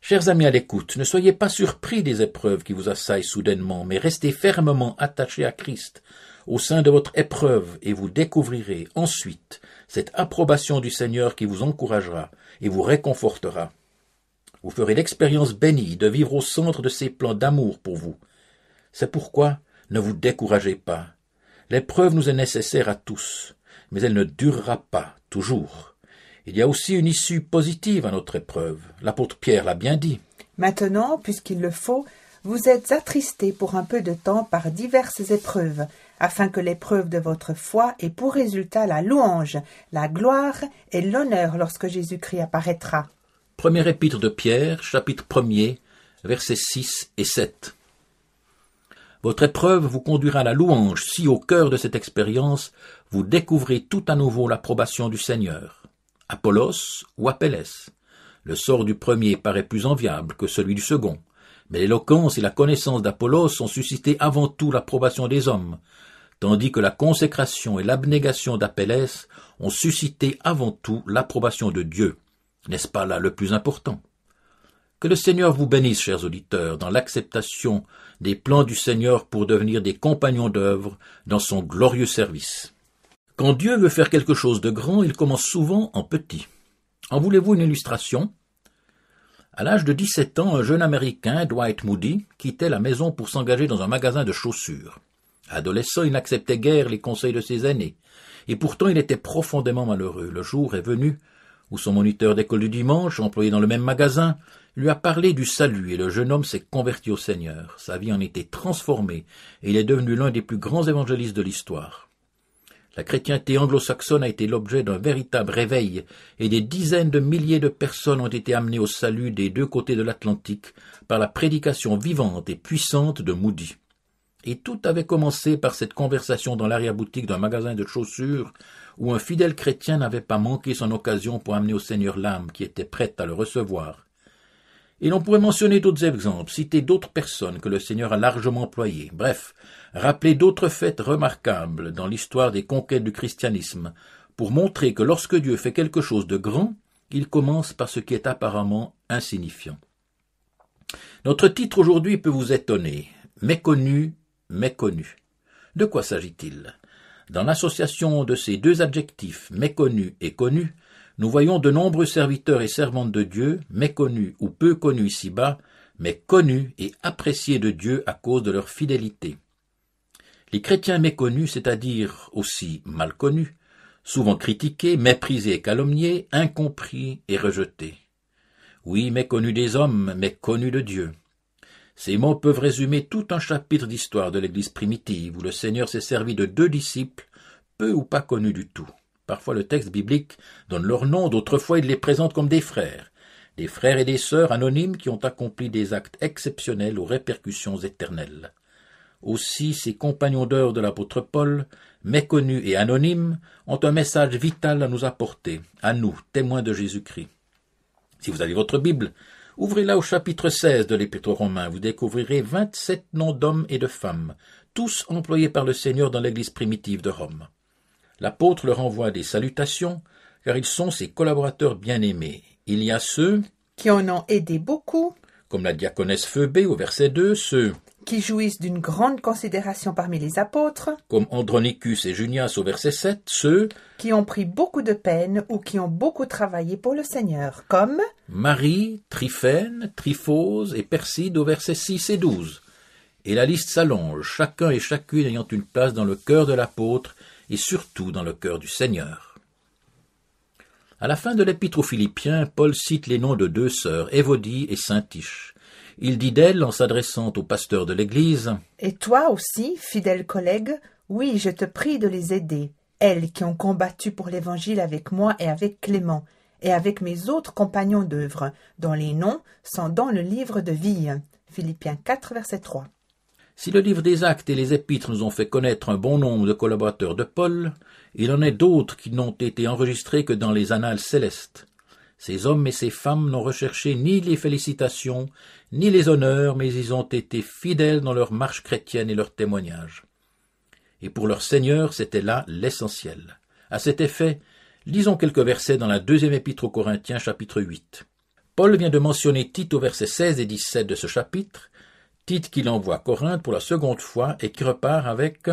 Chers amis à l'écoute, ne soyez pas surpris des épreuves qui vous assaillent soudainement, mais restez fermement attachés à Christ au sein de votre épreuve et vous découvrirez ensuite cette approbation du Seigneur qui vous encouragera et vous réconfortera. Vous ferez l'expérience bénie de vivre au centre de ses plans d'amour pour vous, c'est pourquoi ne vous découragez pas. L'épreuve nous est nécessaire à tous, mais elle ne durera pas toujours. Il y a aussi une issue positive à notre épreuve. L'apôtre Pierre l'a bien dit. Maintenant, puisqu'il le faut, vous êtes attristés pour un peu de temps par diverses épreuves, afin que l'épreuve de votre foi ait pour résultat la louange, la gloire et l'honneur lorsque Jésus-Christ apparaîtra. Premier épître de Pierre, chapitre 1 versets 6 et 7. Votre épreuve vous conduira à la louange si au cœur de cette expérience vous découvrez tout à nouveau l'approbation du Seigneur. Apollos ou Apelles. Le sort du premier paraît plus enviable que celui du second, mais l'éloquence et la connaissance d'Apollos ont suscité avant tout l'approbation des hommes, tandis que la consécration et l'abnégation d'Apelles ont suscité avant tout l'approbation de Dieu. N'est-ce pas là le plus important? Que le Seigneur vous bénisse, chers auditeurs, dans l'acceptation des plans du Seigneur pour devenir des compagnons d'œuvre dans son glorieux service. Quand Dieu veut faire quelque chose de grand, il commence souvent en petit. En voulez-vous une illustration À l'âge de 17 ans, un jeune Américain, Dwight Moody, quittait la maison pour s'engager dans un magasin de chaussures. Adolescent, il n'acceptait guère les conseils de ses aînés, et pourtant il était profondément malheureux. Le jour est venu où son moniteur d'école du dimanche, employé dans le même magasin, lui a parlé du salut et le jeune homme s'est converti au Seigneur. Sa vie en était transformée et il est devenu l'un des plus grands évangélistes de l'histoire. La chrétienté anglo-saxonne a été l'objet d'un véritable réveil et des dizaines de milliers de personnes ont été amenées au salut des deux côtés de l'Atlantique par la prédication vivante et puissante de Moody. Et tout avait commencé par cette conversation dans l'arrière-boutique d'un magasin de chaussures où un fidèle chrétien n'avait pas manqué son occasion pour amener au Seigneur l'âme qui était prête à le recevoir. Et l'on pourrait mentionner d'autres exemples, citer d'autres personnes que le Seigneur a largement employées, bref, rappeler d'autres faits remarquables dans l'histoire des conquêtes du christianisme, pour montrer que lorsque Dieu fait quelque chose de grand, il commence par ce qui est apparemment insignifiant. Notre titre aujourd'hui peut vous étonner. Méconnu, méconnu. De quoi s'agit-il Dans l'association de ces deux adjectifs méconnu et connu, nous voyons de nombreux serviteurs et servantes de Dieu, méconnus ou peu connus ici-bas, mais connus et appréciés de Dieu à cause de leur fidélité. Les chrétiens méconnus, c'est-à-dire aussi mal connus, souvent critiqués, méprisés et calomniés, incompris et rejetés. Oui, méconnus des hommes, mais connus de Dieu. Ces mots peuvent résumer tout un chapitre d'histoire de l'Église primitive où le Seigneur s'est servi de deux disciples, peu ou pas connus du tout. Parfois le texte biblique donne leur nom, d'autres fois il les présente comme des frères, des frères et des sœurs anonymes qui ont accompli des actes exceptionnels aux répercussions éternelles. Aussi ces compagnons d'heure de l'apôtre Paul, méconnus et anonymes, ont un message vital à nous apporter, à nous, témoins de Jésus-Christ. Si vous avez votre Bible, ouvrez-la au chapitre 16 de l'Épître aux Romains, vous découvrirez vingt-sept noms d'hommes et de femmes, tous employés par le Seigneur dans l'Église primitive de Rome. L'apôtre leur envoie des salutations, car ils sont ses collaborateurs bien-aimés. Il y a ceux qui en ont aidé beaucoup, comme la diaconesse Phoebé au verset 2, ceux qui jouissent d'une grande considération parmi les apôtres, comme Andronicus et Junias au verset 7, ceux qui ont pris beaucoup de peine ou qui ont beaucoup travaillé pour le Seigneur, comme Marie, Tryphène, Tryphose et Perside au verset 6 et 12. Et la liste s'allonge, chacun et chacune ayant une place dans le cœur de l'apôtre et surtout dans le cœur du Seigneur. À la fin de l'épître aux Philippiens, Paul cite les noms de deux sœurs, Évodie et Saintiche. Il dit d'elles en s'adressant au pasteur de l'Église Et toi aussi, fidèle collègue, oui, je te prie de les aider, elles qui ont combattu pour l'Évangile avec moi et avec Clément, et avec mes autres compagnons d'œuvre, dont les noms sont dans le livre de vie. Philippiens 4, verset 3. Si le livre des actes et les épîtres nous ont fait connaître un bon nombre de collaborateurs de Paul, il en est d'autres qui n'ont été enregistrés que dans les annales célestes. Ces hommes et ces femmes n'ont recherché ni les félicitations, ni les honneurs, mais ils ont été fidèles dans leur marche chrétienne et leur témoignage. Et pour leur Seigneur, c'était là l'essentiel. À cet effet, lisons quelques versets dans la deuxième épître aux Corinthiens, chapitre 8. Paul vient de mentionner Tite au verset 16 et 17 de ce chapitre, Tite qui l'envoie à Corinthe pour la seconde fois et qui repart avec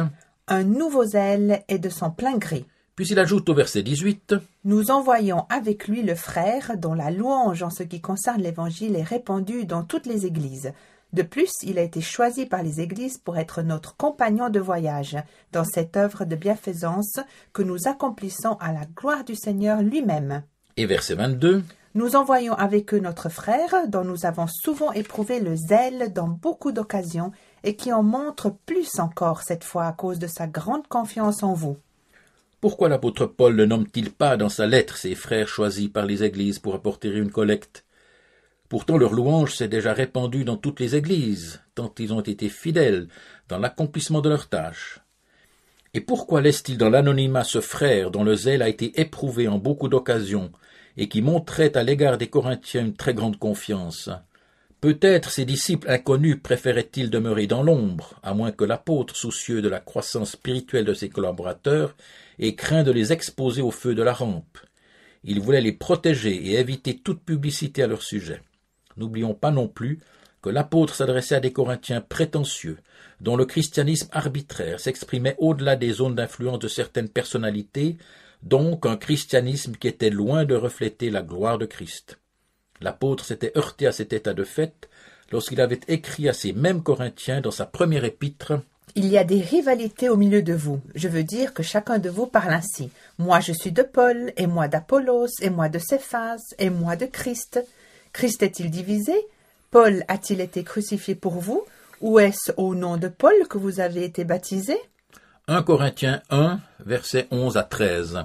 un nouveau zèle et de son plein gré. Puis il ajoute au verset 18 Nous envoyons avec lui le frère dont la louange en ce qui concerne l'Évangile est répandue dans toutes les églises. De plus, il a été choisi par les églises pour être notre compagnon de voyage dans cette œuvre de bienfaisance que nous accomplissons à la gloire du Seigneur lui-même. Et verset 22 nous envoyons avec eux notre frère, dont nous avons souvent éprouvé le zèle dans beaucoup d'occasions, et qui en montre plus encore cette fois à cause de sa grande confiance en vous. Pourquoi l'apôtre Paul ne nomme-t-il pas dans sa lettre ses frères choisis par les églises pour apporter une collecte Pourtant leur louange s'est déjà répandue dans toutes les églises, tant ils ont été fidèles dans l'accomplissement de leur tâche. Et pourquoi laisse-t-il dans l'anonymat ce frère dont le zèle a été éprouvé en beaucoup d'occasions, et qui montrait à l'égard des Corinthiens une très grande confiance. Peut-être ses disciples inconnus préféraient-ils demeurer dans l'ombre, à moins que l'apôtre, soucieux de la croissance spirituelle de ses collaborateurs, ait craint de les exposer au feu de la rampe. Il voulait les protéger et éviter toute publicité à leur sujet. N'oublions pas non plus que l'apôtre s'adressait à des Corinthiens prétentieux, dont le christianisme arbitraire s'exprimait au-delà des zones d'influence de certaines personnalités, donc un christianisme qui était loin de refléter la gloire de Christ. L'apôtre s'était heurté à cet état de fait lorsqu'il avait écrit à ces mêmes Corinthiens dans sa première épître Il y a des rivalités au milieu de vous. Je veux dire que chacun de vous parle ainsi. Moi je suis de Paul, et moi d'Apollos, et moi de Céphas, et moi de Christ. Christ est-il divisé Paul a-t-il été crucifié pour vous Ou est-ce au nom de Paul que vous avez été baptisés 1 Corinthiens 1, versets 11 à 13.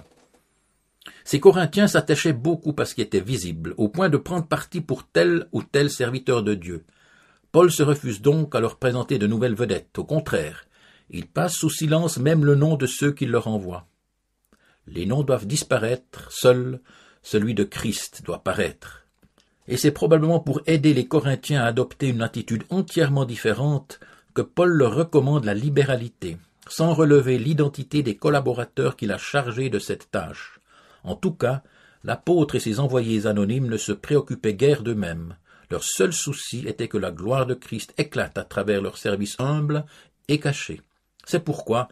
Ces Corinthiens s'attachaient beaucoup à ce qui était visible, au point de prendre parti pour tel ou tel serviteur de Dieu. Paul se refuse donc à leur présenter de nouvelles vedettes. Au contraire, il passe sous silence même le nom de ceux qu'il leur envoie. Les noms doivent disparaître, seul celui de Christ doit paraître. Et c'est probablement pour aider les Corinthiens à adopter une attitude entièrement différente que Paul leur recommande la libéralité sans relever l'identité des collaborateurs qu'il a chargés de cette tâche. En tout cas, l'apôtre et ses envoyés anonymes ne se préoccupaient guère d'eux-mêmes. Leur seul souci était que la gloire de Christ éclate à travers leur service humble et caché. C'est pourquoi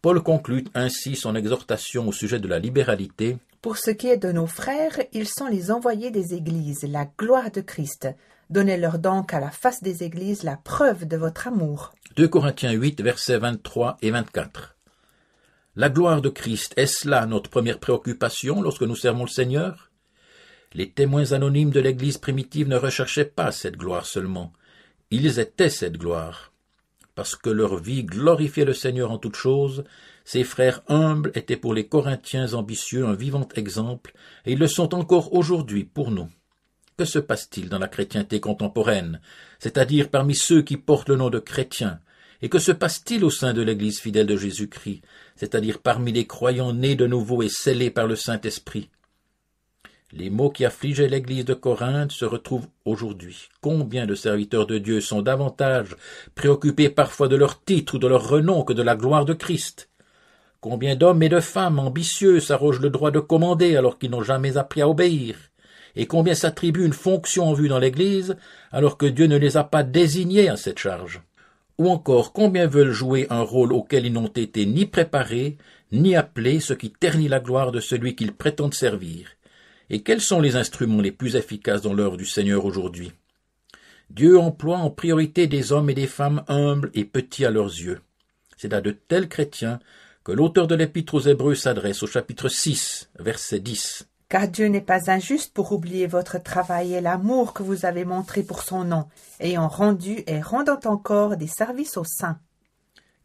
Paul conclut ainsi son exhortation au sujet de la libéralité. Pour ce qui est de nos frères, ils sont les envoyés des Églises, la gloire de Christ. Donnez-leur donc à la face des églises la preuve de votre amour. 2 Corinthiens 8, versets 23 et 24. La gloire de Christ, est-ce là notre première préoccupation lorsque nous servons le Seigneur Les témoins anonymes de l'Église primitive ne recherchaient pas cette gloire seulement, ils étaient cette gloire. Parce que leur vie glorifiait le Seigneur en toutes choses, ces frères humbles étaient pour les Corinthiens ambitieux un vivant exemple, et ils le sont encore aujourd'hui pour nous. Que se passe-t-il dans la chrétienté contemporaine, c'est-à-dire parmi ceux qui portent le nom de chrétiens Et que se passe-t-il au sein de l'Église fidèle de Jésus-Christ, c'est-à-dire parmi les croyants nés de nouveau et scellés par le Saint-Esprit les maux qui affligeaient l'Église de Corinthe se retrouvent aujourd'hui. Combien de serviteurs de Dieu sont davantage préoccupés parfois de leur titre ou de leur renom que de la gloire de Christ Combien d'hommes et de femmes ambitieux s'arrogent le droit de commander alors qu'ils n'ont jamais appris à obéir et combien s'attribue une fonction en vue dans l'Église, alors que Dieu ne les a pas désignés à cette charge. Ou encore combien veulent jouer un rôle auquel ils n'ont été ni préparés, ni appelés, ce qui ternit la gloire de celui qu'ils prétendent servir. Et quels sont les instruments les plus efficaces dans l'heure du Seigneur aujourd'hui? Dieu emploie en priorité des hommes et des femmes humbles et petits à leurs yeux. C'est à de tels chrétiens que l'auteur de l'Épître aux Hébreux s'adresse au chapitre 6, verset 10 car Dieu n'est pas injuste pour oublier votre travail et l'amour que vous avez montré pour son nom, ayant rendu et rendant encore des services aux saints.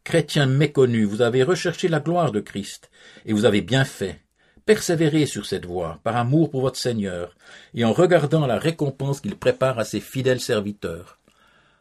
Chrétien méconnu, vous avez recherché la gloire de Christ, et vous avez bien fait. Persévérez sur cette voie, par amour pour votre Seigneur, et en regardant la récompense qu'il prépare à ses fidèles serviteurs.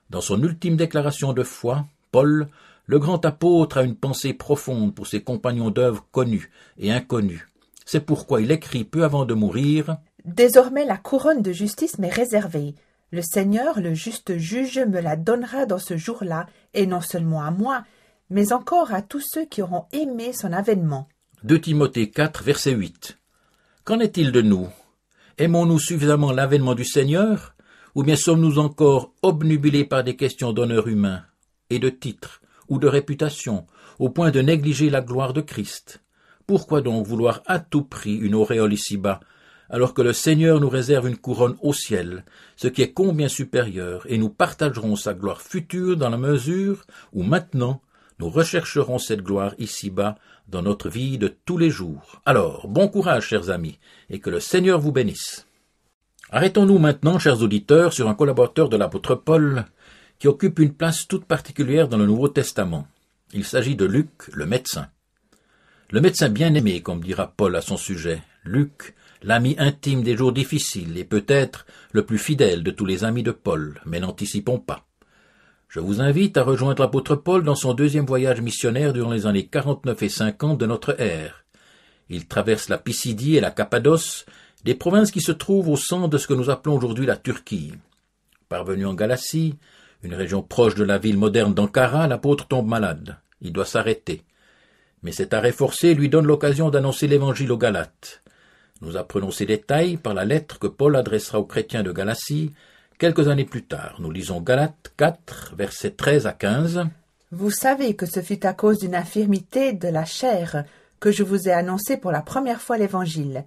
Dans son ultime déclaration de foi, Paul, le grand apôtre, a une pensée profonde pour ses compagnons d'œuvre connus et inconnus c'est pourquoi il écrit peu avant de mourir Désormais la couronne de justice m'est réservée. Le Seigneur, le juste juge, me la donnera dans ce jour-là, et non seulement à moi, mais encore à tous ceux qui auront aimé son avènement. 2 Timothée 4, verset 8. Qu'en est-il de nous Aimons-nous suffisamment l'avènement du Seigneur Ou bien sommes-nous encore obnubilés par des questions d'honneur humain et de titre ou de réputation, au point de négliger la gloire de Christ pourquoi donc vouloir à tout prix une auréole ici-bas, alors que le Seigneur nous réserve une couronne au ciel, ce qui est combien supérieur, et nous partagerons sa gloire future dans la mesure où maintenant nous rechercherons cette gloire ici-bas dans notre vie de tous les jours. Alors, bon courage, chers amis, et que le Seigneur vous bénisse. Arrêtons-nous maintenant, chers auditeurs, sur un collaborateur de l'apôtre Paul qui occupe une place toute particulière dans le Nouveau Testament. Il s'agit de Luc, le médecin. Le médecin bien-aimé, comme dira Paul à son sujet, Luc, l'ami intime des jours difficiles et peut-être le plus fidèle de tous les amis de Paul, mais n'anticipons pas. Je vous invite à rejoindre l'apôtre Paul dans son deuxième voyage missionnaire durant les années 49 et 50 de notre ère. Il traverse la Pisidie et la Cappadoce, des provinces qui se trouvent au centre de ce que nous appelons aujourd'hui la Turquie. Parvenu en Galatie, une région proche de la ville moderne d'Ankara, l'apôtre tombe malade. Il doit s'arrêter mais cet arrêt forcé lui donne l'occasion d'annoncer l'évangile aux Galates. Nous apprenons ces détails par la lettre que Paul adressera aux chrétiens de Galatie quelques années plus tard. Nous lisons Galates 4, versets 13 à 15. Vous savez que ce fut à cause d'une infirmité de la chair que je vous ai annoncé pour la première fois l'évangile.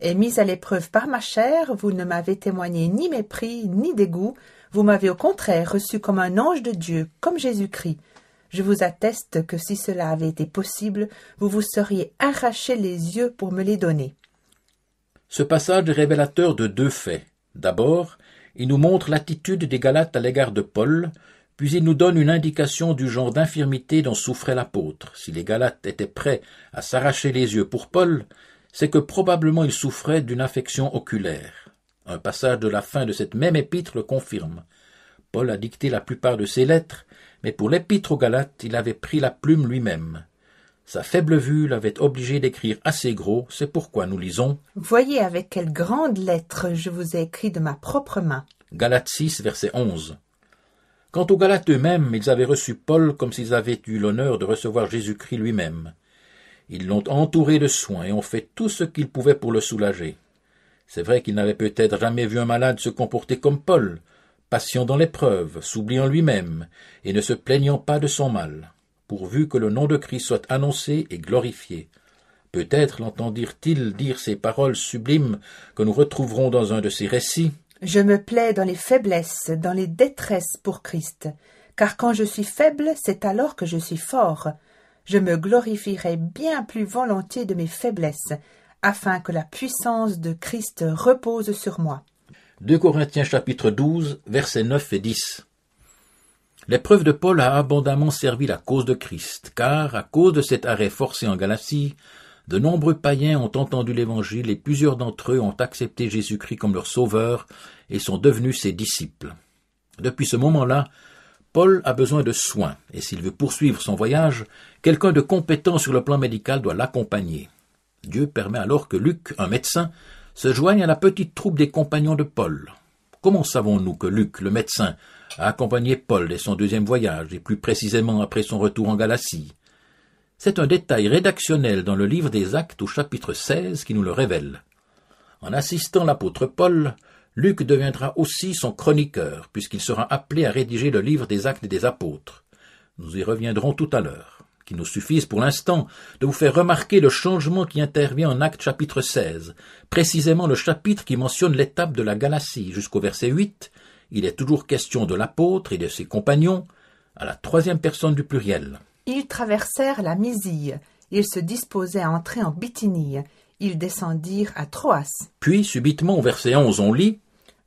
Et mis à l'épreuve par ma chair, vous ne m'avez témoigné ni mépris, ni dégoût, vous m'avez au contraire reçu comme un ange de Dieu, comme Jésus-Christ. Je vous atteste que si cela avait été possible, vous vous seriez arraché les yeux pour me les donner. Ce passage est révélateur de deux faits. D'abord, il nous montre l'attitude des Galates à l'égard de Paul, puis il nous donne une indication du genre d'infirmité dont souffrait l'apôtre. Si les Galates étaient prêts à s'arracher les yeux pour Paul, c'est que probablement il souffrait d'une affection oculaire. Un passage de la fin de cette même épître le confirme. Paul a dicté la plupart de ses lettres, mais pour l'épître aux Galates il avait pris la plume lui-même. Sa faible vue l'avait obligé d'écrire assez gros, c'est pourquoi nous lisons Voyez avec quelles grandes lettres je vous ai écrit de ma propre main. Galates 6, verset 11. Quant aux Galates eux-mêmes, ils avaient reçu Paul comme s'ils avaient eu l'honneur de recevoir Jésus-Christ lui-même. Ils l'ont entouré de soins et ont fait tout ce qu'ils pouvaient pour le soulager. C'est vrai qu'ils n'avaient peut-être jamais vu un malade se comporter comme Paul, patient dans l'épreuve, s'oubliant lui-même, et ne se plaignant pas de son mal, pourvu que le nom de Christ soit annoncé et glorifié. Peut-être l'entendirent-ils dire ces paroles sublimes que nous retrouverons dans un de ses récits. Je me plais dans les faiblesses, dans les détresses pour Christ, car quand je suis faible, c'est alors que je suis fort. Je me glorifierai bien plus volontiers de mes faiblesses, afin que la puissance de Christ repose sur moi. 2 Corinthiens chapitre 12, versets 9 et 10. L'épreuve de Paul a abondamment servi la cause de Christ, car, à cause de cet arrêt forcé en Galatie, de nombreux païens ont entendu l'Évangile et plusieurs d'entre eux ont accepté Jésus-Christ comme leur sauveur et sont devenus ses disciples. Depuis ce moment-là, Paul a besoin de soins, et s'il veut poursuivre son voyage, quelqu'un de compétent sur le plan médical doit l'accompagner. Dieu permet alors que Luc, un médecin, se joignent à la petite troupe des compagnons de Paul. Comment savons-nous que Luc, le médecin, a accompagné Paul dès son deuxième voyage, et plus précisément après son retour en Galatie C'est un détail rédactionnel dans le livre des Actes au chapitre 16 qui nous le révèle. En assistant l'apôtre Paul, Luc deviendra aussi son chroniqueur, puisqu'il sera appelé à rédiger le livre des Actes des Apôtres. Nous y reviendrons tout à l'heure qu'il nous suffisent pour l'instant, de vous faire remarquer le changement qui intervient en Acte chapitre 16, précisément le chapitre qui mentionne l'étape de la Galatie, jusqu'au verset 8. Il est toujours question de l'apôtre et de ses compagnons, à la troisième personne du pluriel. Ils traversèrent la Misille. Ils se disposaient à entrer en Bithynie. Ils descendirent à Troas. Puis, subitement, au verset 11, on lit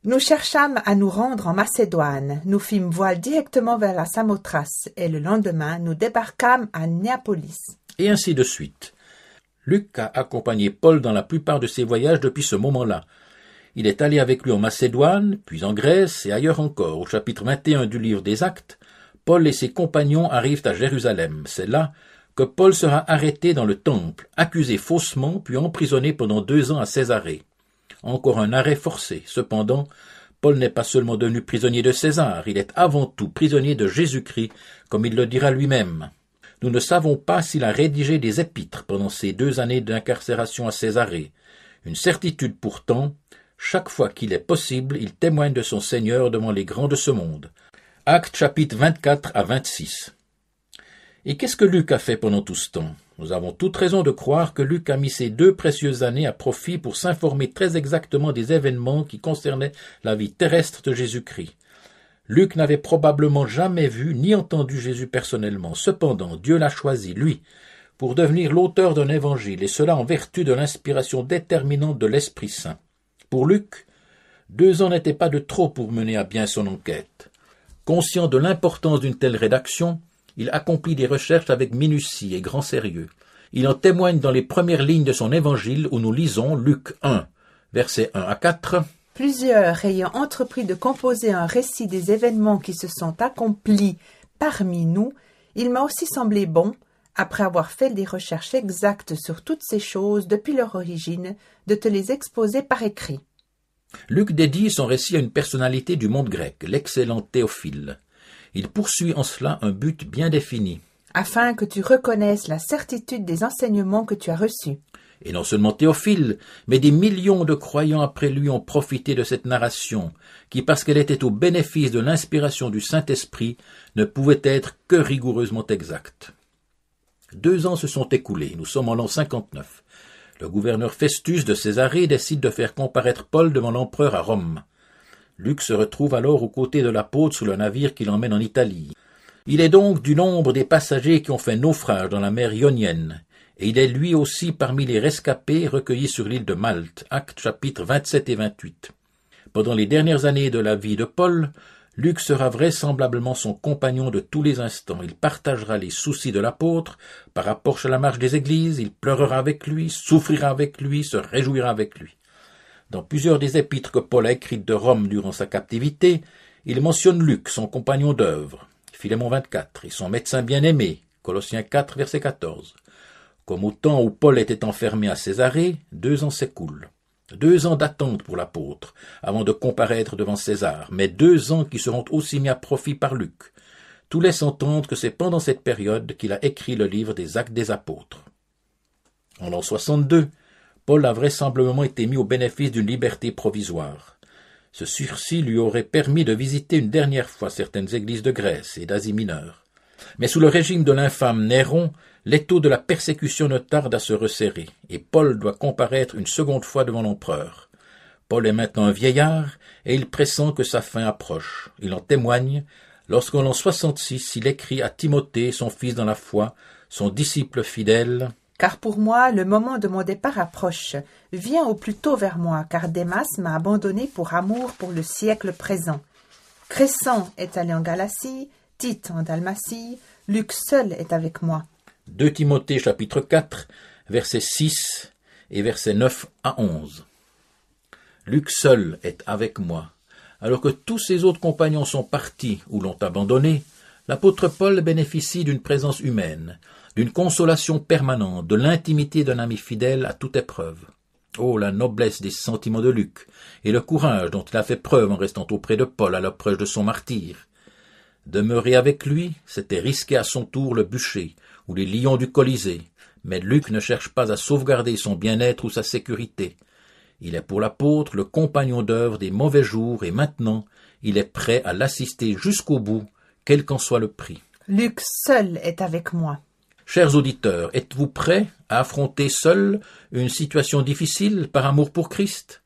nous cherchâmes à nous rendre en Macédoine, nous fîmes voile directement vers la Samothrace, et le lendemain nous débarquâmes à Néapolis. Et ainsi de suite. Luc a accompagné Paul dans la plupart de ses voyages depuis ce moment-là. Il est allé avec lui en Macédoine, puis en Grèce et ailleurs encore. Au chapitre 21 du livre des Actes, Paul et ses compagnons arrivent à Jérusalem. C'est là que Paul sera arrêté dans le temple, accusé faussement, puis emprisonné pendant deux ans à Césarée encore un arrêt forcé. Cependant, Paul n'est pas seulement devenu prisonnier de César, il est avant tout prisonnier de Jésus-Christ, comme il le dira lui-même. Nous ne savons pas s'il a rédigé des épîtres pendant ces deux années d'incarcération à Césarée. Une certitude pourtant, chaque fois qu'il est possible, il témoigne de son Seigneur devant les grands de ce monde. Actes chapitre 24 à 26. Et qu'est-ce que Luc a fait pendant tout ce temps nous avons toute raison de croire que Luc a mis ces deux précieuses années à profit pour s'informer très exactement des événements qui concernaient la vie terrestre de Jésus-Christ. Luc n'avait probablement jamais vu ni entendu Jésus personnellement. Cependant, Dieu l'a choisi, lui, pour devenir l'auteur d'un évangile, et cela en vertu de l'inspiration déterminante de l'Esprit Saint. Pour Luc, deux ans n'étaient pas de trop pour mener à bien son enquête. Conscient de l'importance d'une telle rédaction, il accomplit des recherches avec minutie et grand sérieux. Il en témoigne dans les premières lignes de son évangile où nous lisons Luc 1, versets 1 à 4. Plusieurs ayant entrepris de composer un récit des événements qui se sont accomplis parmi nous, il m'a aussi semblé bon, après avoir fait des recherches exactes sur toutes ces choses depuis leur origine, de te les exposer par écrit. Luc dédie son récit à une personnalité du monde grec, l'excellent Théophile il poursuit en cela un but bien défini. Afin que tu reconnaisses la certitude des enseignements que tu as reçus. Et non seulement Théophile, mais des millions de croyants après lui ont profité de cette narration, qui, parce qu'elle était au bénéfice de l'inspiration du Saint-Esprit, ne pouvait être que rigoureusement exacte. Deux ans se sont écoulés, nous sommes en l'an 59. Le gouverneur Festus de Césarée décide de faire comparaître Paul devant l'empereur à Rome. Luc se retrouve alors aux côtés de l'apôtre sous le navire qui l'emmène en Italie. Il est donc du nombre des passagers qui ont fait naufrage dans la mer Ionienne, et il est lui aussi parmi les rescapés recueillis sur l'île de Malte, actes chapitre 27 et 28. Pendant les dernières années de la vie de Paul, Luc sera vraisemblablement son compagnon de tous les instants. Il partagera les soucis de l'apôtre par rapport à la marche des églises, il pleurera avec lui, souffrira avec lui, se réjouira avec lui. Dans plusieurs des épîtres que Paul a écrites de Rome durant sa captivité, il mentionne Luc, son compagnon d'œuvre, Philémon 24, et son médecin bien-aimé, Colossiens 4, verset 14. Comme au temps où Paul était enfermé à Césarée, deux ans s'écoulent. Deux ans d'attente pour l'apôtre, avant de comparaître devant César, mais deux ans qui seront aussi mis à profit par Luc. Tout laisse entendre que c'est pendant cette période qu'il a écrit le livre des Actes des Apôtres. En l'an 62, Paul a vraisemblablement été mis au bénéfice d'une liberté provisoire. Ce sursis lui aurait permis de visiter une dernière fois certaines églises de Grèce et d'Asie mineure. Mais sous le régime de l'infâme Néron, l'étau de la persécution ne tarde à se resserrer, et Paul doit comparaître une seconde fois devant l'empereur. Paul est maintenant un vieillard, et il pressent que sa fin approche. Il en témoigne lorsqu'en l'an 66 il écrit à Timothée, son fils dans la foi, son disciple fidèle, car pour moi le moment de mon départ approche. Viens au plus tôt vers moi, car Démas m'a abandonné pour amour pour le siècle présent. Crescent est allé en Galatie, Tite en Dalmatie, Luc seul est avec moi. 2 Timothée chapitre 4, versets 6 et versets 9 à 11. Luc seul est avec moi. Alors que tous ses autres compagnons sont partis ou l'ont abandonné, l'apôtre Paul bénéficie d'une présence humaine d'une consolation permanente, de l'intimité d'un ami fidèle à toute épreuve. Oh, la noblesse des sentiments de Luc, et le courage dont il a fait preuve en restant auprès de Paul à l'approche de son martyr. Demeurer avec lui, c'était risquer à son tour le bûcher, ou les lions du Colisée, mais Luc ne cherche pas à sauvegarder son bien-être ou sa sécurité. Il est pour l'apôtre le compagnon d'œuvre des mauvais jours, et maintenant, il est prêt à l'assister jusqu'au bout, quel qu'en soit le prix. Luc seul est avec moi. Chers auditeurs, êtes-vous prêts à affronter seul une situation difficile par amour pour Christ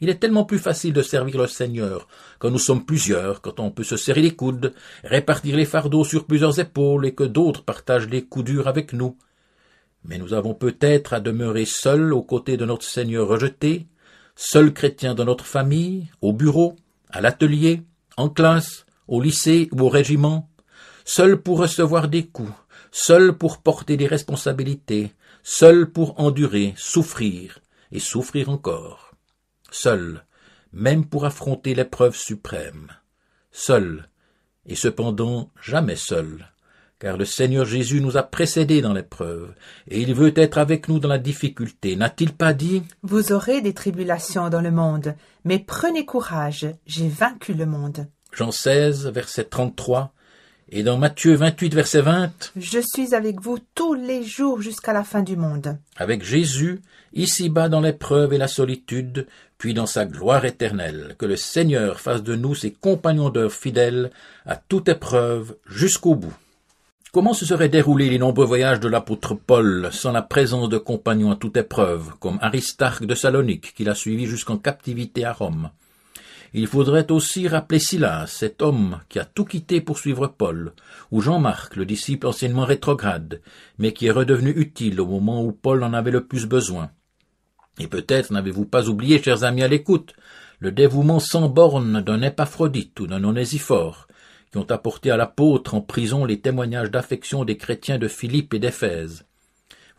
Il est tellement plus facile de servir le Seigneur quand nous sommes plusieurs, quand on peut se serrer les coudes, répartir les fardeaux sur plusieurs épaules et que d'autres partagent les coups durs avec nous. Mais nous avons peut-être à demeurer seuls aux côtés de notre Seigneur rejeté, seuls chrétien dans notre famille, au bureau, à l'atelier, en classe, au lycée ou au régiment, seul pour recevoir des coups, seul pour porter des responsabilités, seul pour endurer, souffrir, et souffrir encore, seul, même pour affronter l'épreuve suprême, seul, et cependant jamais seul, car le Seigneur Jésus nous a précédés dans l'épreuve, et il veut être avec nous dans la difficulté. N'a-t-il pas dit Vous aurez des tribulations dans le monde, mais prenez courage, j'ai vaincu le monde. Jean 16, verset 33, et dans Matthieu 28, verset 20, Je suis avec vous tous les jours jusqu'à la fin du monde. Avec Jésus, ici-bas dans l'épreuve et la solitude, puis dans sa gloire éternelle, que le Seigneur fasse de nous ses compagnons d'heure fidèles à toute épreuve jusqu'au bout. Comment se seraient déroulés les nombreux voyages de l'apôtre Paul sans la présence de compagnons à toute épreuve, comme Aristarque de Salonique, qui l'a suivi jusqu'en captivité à Rome, il faudrait aussi rappeler Silas, cet homme qui a tout quitté pour suivre Paul, ou Jean-Marc, le disciple anciennement rétrograde, mais qui est redevenu utile au moment où Paul en avait le plus besoin. Et peut-être n'avez-vous pas oublié, chers amis à l'écoute, le dévouement sans borne d'un Épaphrodite ou d'un Onésiphore, qui ont apporté à l'apôtre en prison les témoignages d'affection des chrétiens de Philippe et d'Éphèse.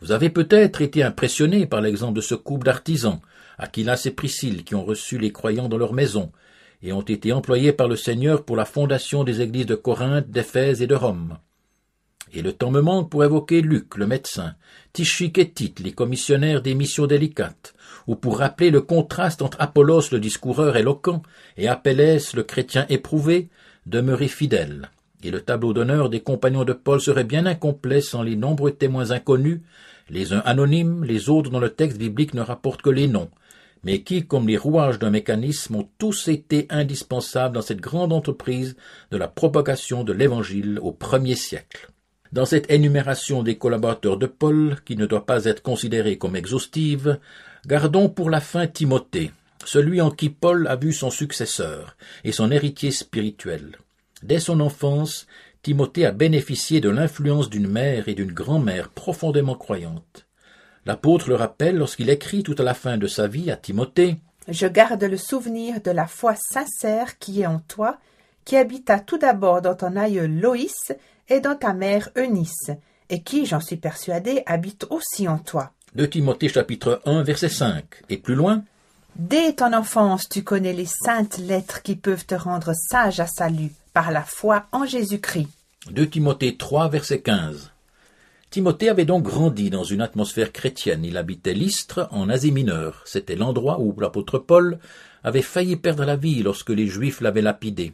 Vous avez peut-être été impressionné par l'exemple de ce couple d'artisans, Aquilas et Priscille, qui ont reçu les croyants dans leur maison, et ont été employés par le Seigneur pour la fondation des églises de Corinthe, d'Éphèse et de Rome. Et le temps me manque pour évoquer Luc, le médecin, Tichique et Tite, les commissionnaires des missions délicates, ou pour rappeler le contraste entre Apollos le discoureur éloquent et Apelles le chrétien éprouvé, demeuré fidèle. Et le tableau d'honneur des compagnons de Paul serait bien incomplet sans les nombreux témoins inconnus, les uns anonymes, les autres dont le texte biblique ne rapporte que les noms, mais qui, comme les rouages d'un mécanisme, ont tous été indispensables dans cette grande entreprise de la propagation de l'Évangile au premier siècle. Dans cette énumération des collaborateurs de Paul, qui ne doit pas être considérée comme exhaustive, gardons pour la fin Timothée, celui en qui Paul a vu son successeur et son héritier spirituel. Dès son enfance, Timothée a bénéficié de l'influence d'une mère et d'une grand-mère profondément croyantes. L'apôtre le rappelle lorsqu'il écrit tout à la fin de sa vie à Timothée. Je garde le souvenir de la foi sincère qui est en toi, qui habita tout d'abord dans ton aïeul Loïs et dans ta mère Eunice, et qui, j'en suis persuadé, habite aussi en toi. De Timothée chapitre 1 verset 5 et plus loin. Dès ton enfance, tu connais les saintes lettres qui peuvent te rendre sage à salut par la foi en Jésus-Christ. De Timothée 3 verset 15. Timothée avait donc grandi dans une atmosphère chrétienne. Il habitait l'Istre en Asie mineure. C'était l'endroit où l'apôtre Paul avait failli perdre la vie lorsque les Juifs l'avaient lapidé.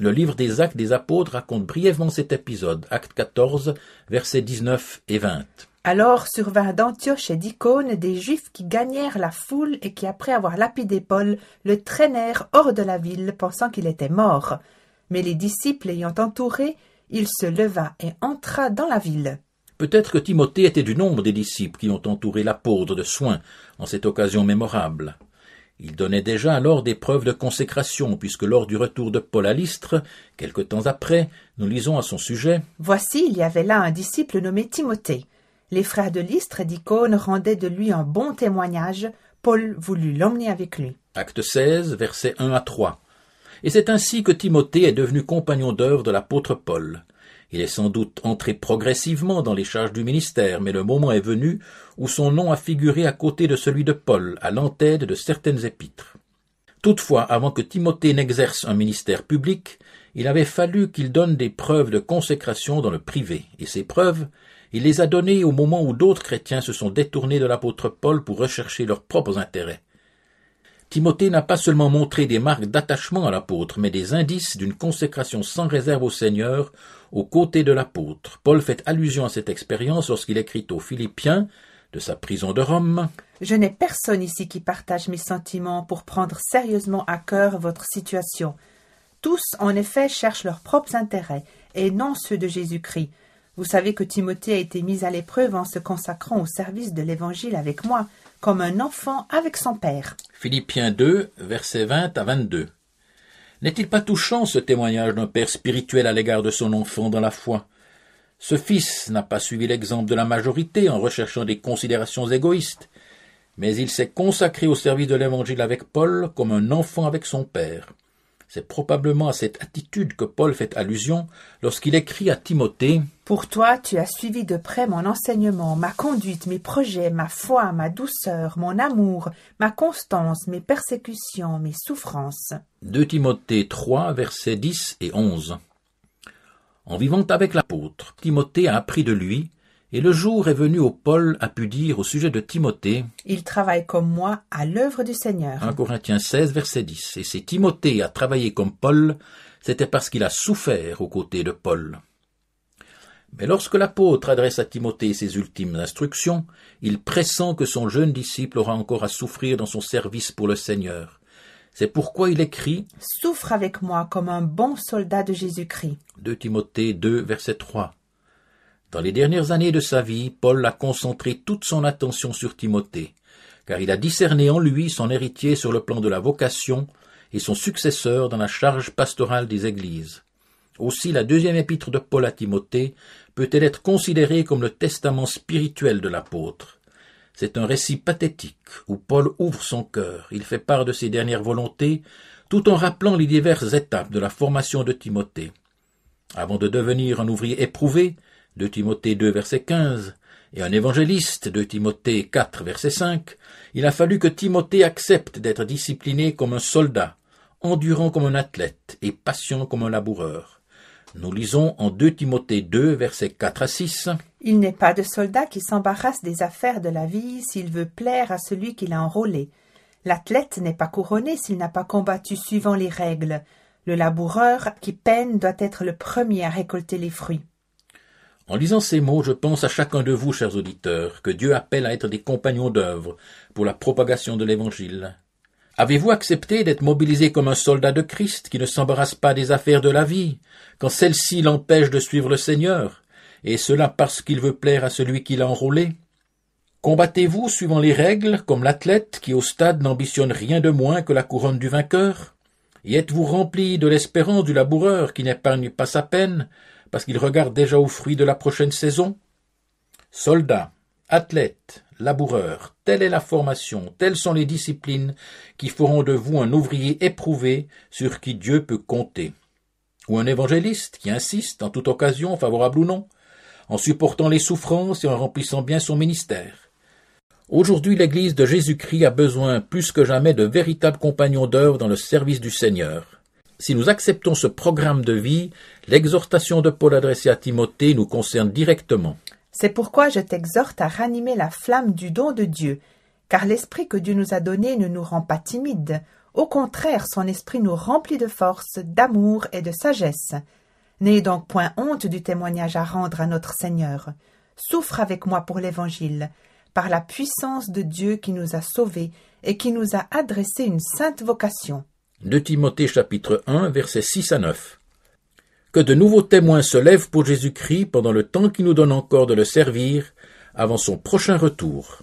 Le livre des Actes des Apôtres raconte brièvement cet épisode, acte 14, versets 19 et 20. Alors survinrent d'Antioche et d'Icône des Juifs qui gagnèrent la foule et qui, après avoir lapidé Paul, le traînèrent hors de la ville, pensant qu'il était mort. Mais les disciples ayant entouré, il se leva et entra dans la ville. Peut-être que Timothée était du nombre des disciples qui ont entouré l'apôtre de soins en cette occasion mémorable. Il donnait déjà alors des preuves de consécration, puisque lors du retour de Paul à Lystre, quelque temps après, nous lisons à son sujet Voici, il y avait là un disciple nommé Timothée. Les frères de Lystre et d'Icône rendaient de lui un bon témoignage. Paul voulut l'emmener avec lui. Acte 16, versets 1 à 3. Et c'est ainsi que Timothée est devenu compagnon d'œuvre de l'apôtre Paul. Il est sans doute entré progressivement dans les charges du ministère, mais le moment est venu où son nom a figuré à côté de celui de Paul, à l'entête de certaines épîtres. Toutefois, avant que Timothée n'exerce un ministère public, il avait fallu qu'il donne des preuves de consécration dans le privé, et ces preuves, il les a données au moment où d'autres chrétiens se sont détournés de l'apôtre Paul pour rechercher leurs propres intérêts. Timothée n'a pas seulement montré des marques d'attachement à l'apôtre, mais des indices d'une consécration sans réserve au Seigneur aux côtés de l'apôtre. Paul fait allusion à cette expérience lorsqu'il écrit aux Philippiens de sa prison de Rome. Je n'ai personne ici qui partage mes sentiments pour prendre sérieusement à cœur votre situation. Tous, en effet, cherchent leurs propres intérêts, et non ceux de Jésus-Christ. Vous savez que Timothée a été mis à l'épreuve en se consacrant au service de l'Évangile avec moi, comme un enfant avec son père. Philippiens 2, versets 20 à 22. N'est-il pas touchant ce témoignage d'un père spirituel à l'égard de son enfant dans la foi Ce fils n'a pas suivi l'exemple de la majorité en recherchant des considérations égoïstes, mais il s'est consacré au service de l'Évangile avec Paul comme un enfant avec son père. C'est probablement à cette attitude que Paul fait allusion lorsqu'il écrit à Timothée Pour toi, tu as suivi de près mon enseignement, ma conduite, mes projets, ma foi, ma douceur, mon amour, ma constance, mes persécutions, mes souffrances. 2 Timothée 3, versets 10 et 11. En vivant avec l'apôtre, Timothée a appris de lui et le jour est venu où Paul a pu dire au sujet de Timothée Il travaille comme moi à l'œuvre du Seigneur. 1 Corinthiens 16, verset 10. Et si Timothée a travaillé comme Paul, c'était parce qu'il a souffert aux côtés de Paul. Mais lorsque l'apôtre adresse à Timothée ses ultimes instructions, il pressent que son jeune disciple aura encore à souffrir dans son service pour le Seigneur. C'est pourquoi il écrit Souffre avec moi comme un bon soldat de Jésus-Christ. 2 Timothée 2, verset 3. Dans les dernières années de sa vie, Paul a concentré toute son attention sur Timothée, car il a discerné en lui son héritier sur le plan de la vocation et son successeur dans la charge pastorale des Églises. Aussi la deuxième épître de Paul à Timothée peut-elle être considérée comme le testament spirituel de l'apôtre. C'est un récit pathétique où Paul ouvre son cœur, il fait part de ses dernières volontés, tout en rappelant les diverses étapes de la formation de Timothée. Avant de devenir un ouvrier éprouvé, 2 Timothée 2 verset 15, et un évangéliste, 2 Timothée 4 verset 5, il a fallu que Timothée accepte d'être discipliné comme un soldat, endurant comme un athlète et patient comme un laboureur. Nous lisons en 2 Timothée 2, verset 4 à 6. Il n'est pas de soldat qui s'embarrasse des affaires de la vie s'il veut plaire à celui qui l'a enrôlé. L'athlète n'est pas couronné s'il n'a pas combattu suivant les règles. Le laboureur qui peine doit être le premier à récolter les fruits. En lisant ces mots, je pense à chacun de vous, chers auditeurs, que Dieu appelle à être des compagnons d'œuvre pour la propagation de l'Évangile. Avez-vous accepté d'être mobilisé comme un soldat de Christ qui ne s'embarrasse pas des affaires de la vie, quand celle-ci l'empêche de suivre le Seigneur, et cela parce qu'il veut plaire à celui qui l'a enrôlé Combattez-vous suivant les règles, comme l'athlète qui au stade n'ambitionne rien de moins que la couronne du vainqueur Et êtes-vous rempli de l'espérance du laboureur qui n'épargne pas sa peine, parce qu'il regarde déjà aux fruits de la prochaine saison Soldats, athlètes, laboureurs, telle est la formation, telles sont les disciplines qui feront de vous un ouvrier éprouvé sur qui Dieu peut compter. Ou un évangéliste qui insiste, en toute occasion, favorable ou non, en supportant les souffrances et en remplissant bien son ministère. Aujourd'hui, l'Église de Jésus-Christ a besoin plus que jamais de véritables compagnons d'œuvre dans le service du Seigneur. Si nous acceptons ce programme de vie, l'exhortation de Paul adressée à Timothée nous concerne directement. C'est pourquoi je t'exhorte à ranimer la flamme du don de Dieu, car l'esprit que Dieu nous a donné ne nous rend pas timides. Au contraire, son esprit nous remplit de force, d'amour et de sagesse. N'ayez donc point honte du témoignage à rendre à notre Seigneur. Souffre avec moi pour l'Évangile, par la puissance de Dieu qui nous a sauvés et qui nous a adressé une sainte vocation. De Timothée chapitre 1 versets 6 à 9. Que de nouveaux témoins se lèvent pour Jésus-Christ pendant le temps qui nous donne encore de le servir avant son prochain retour.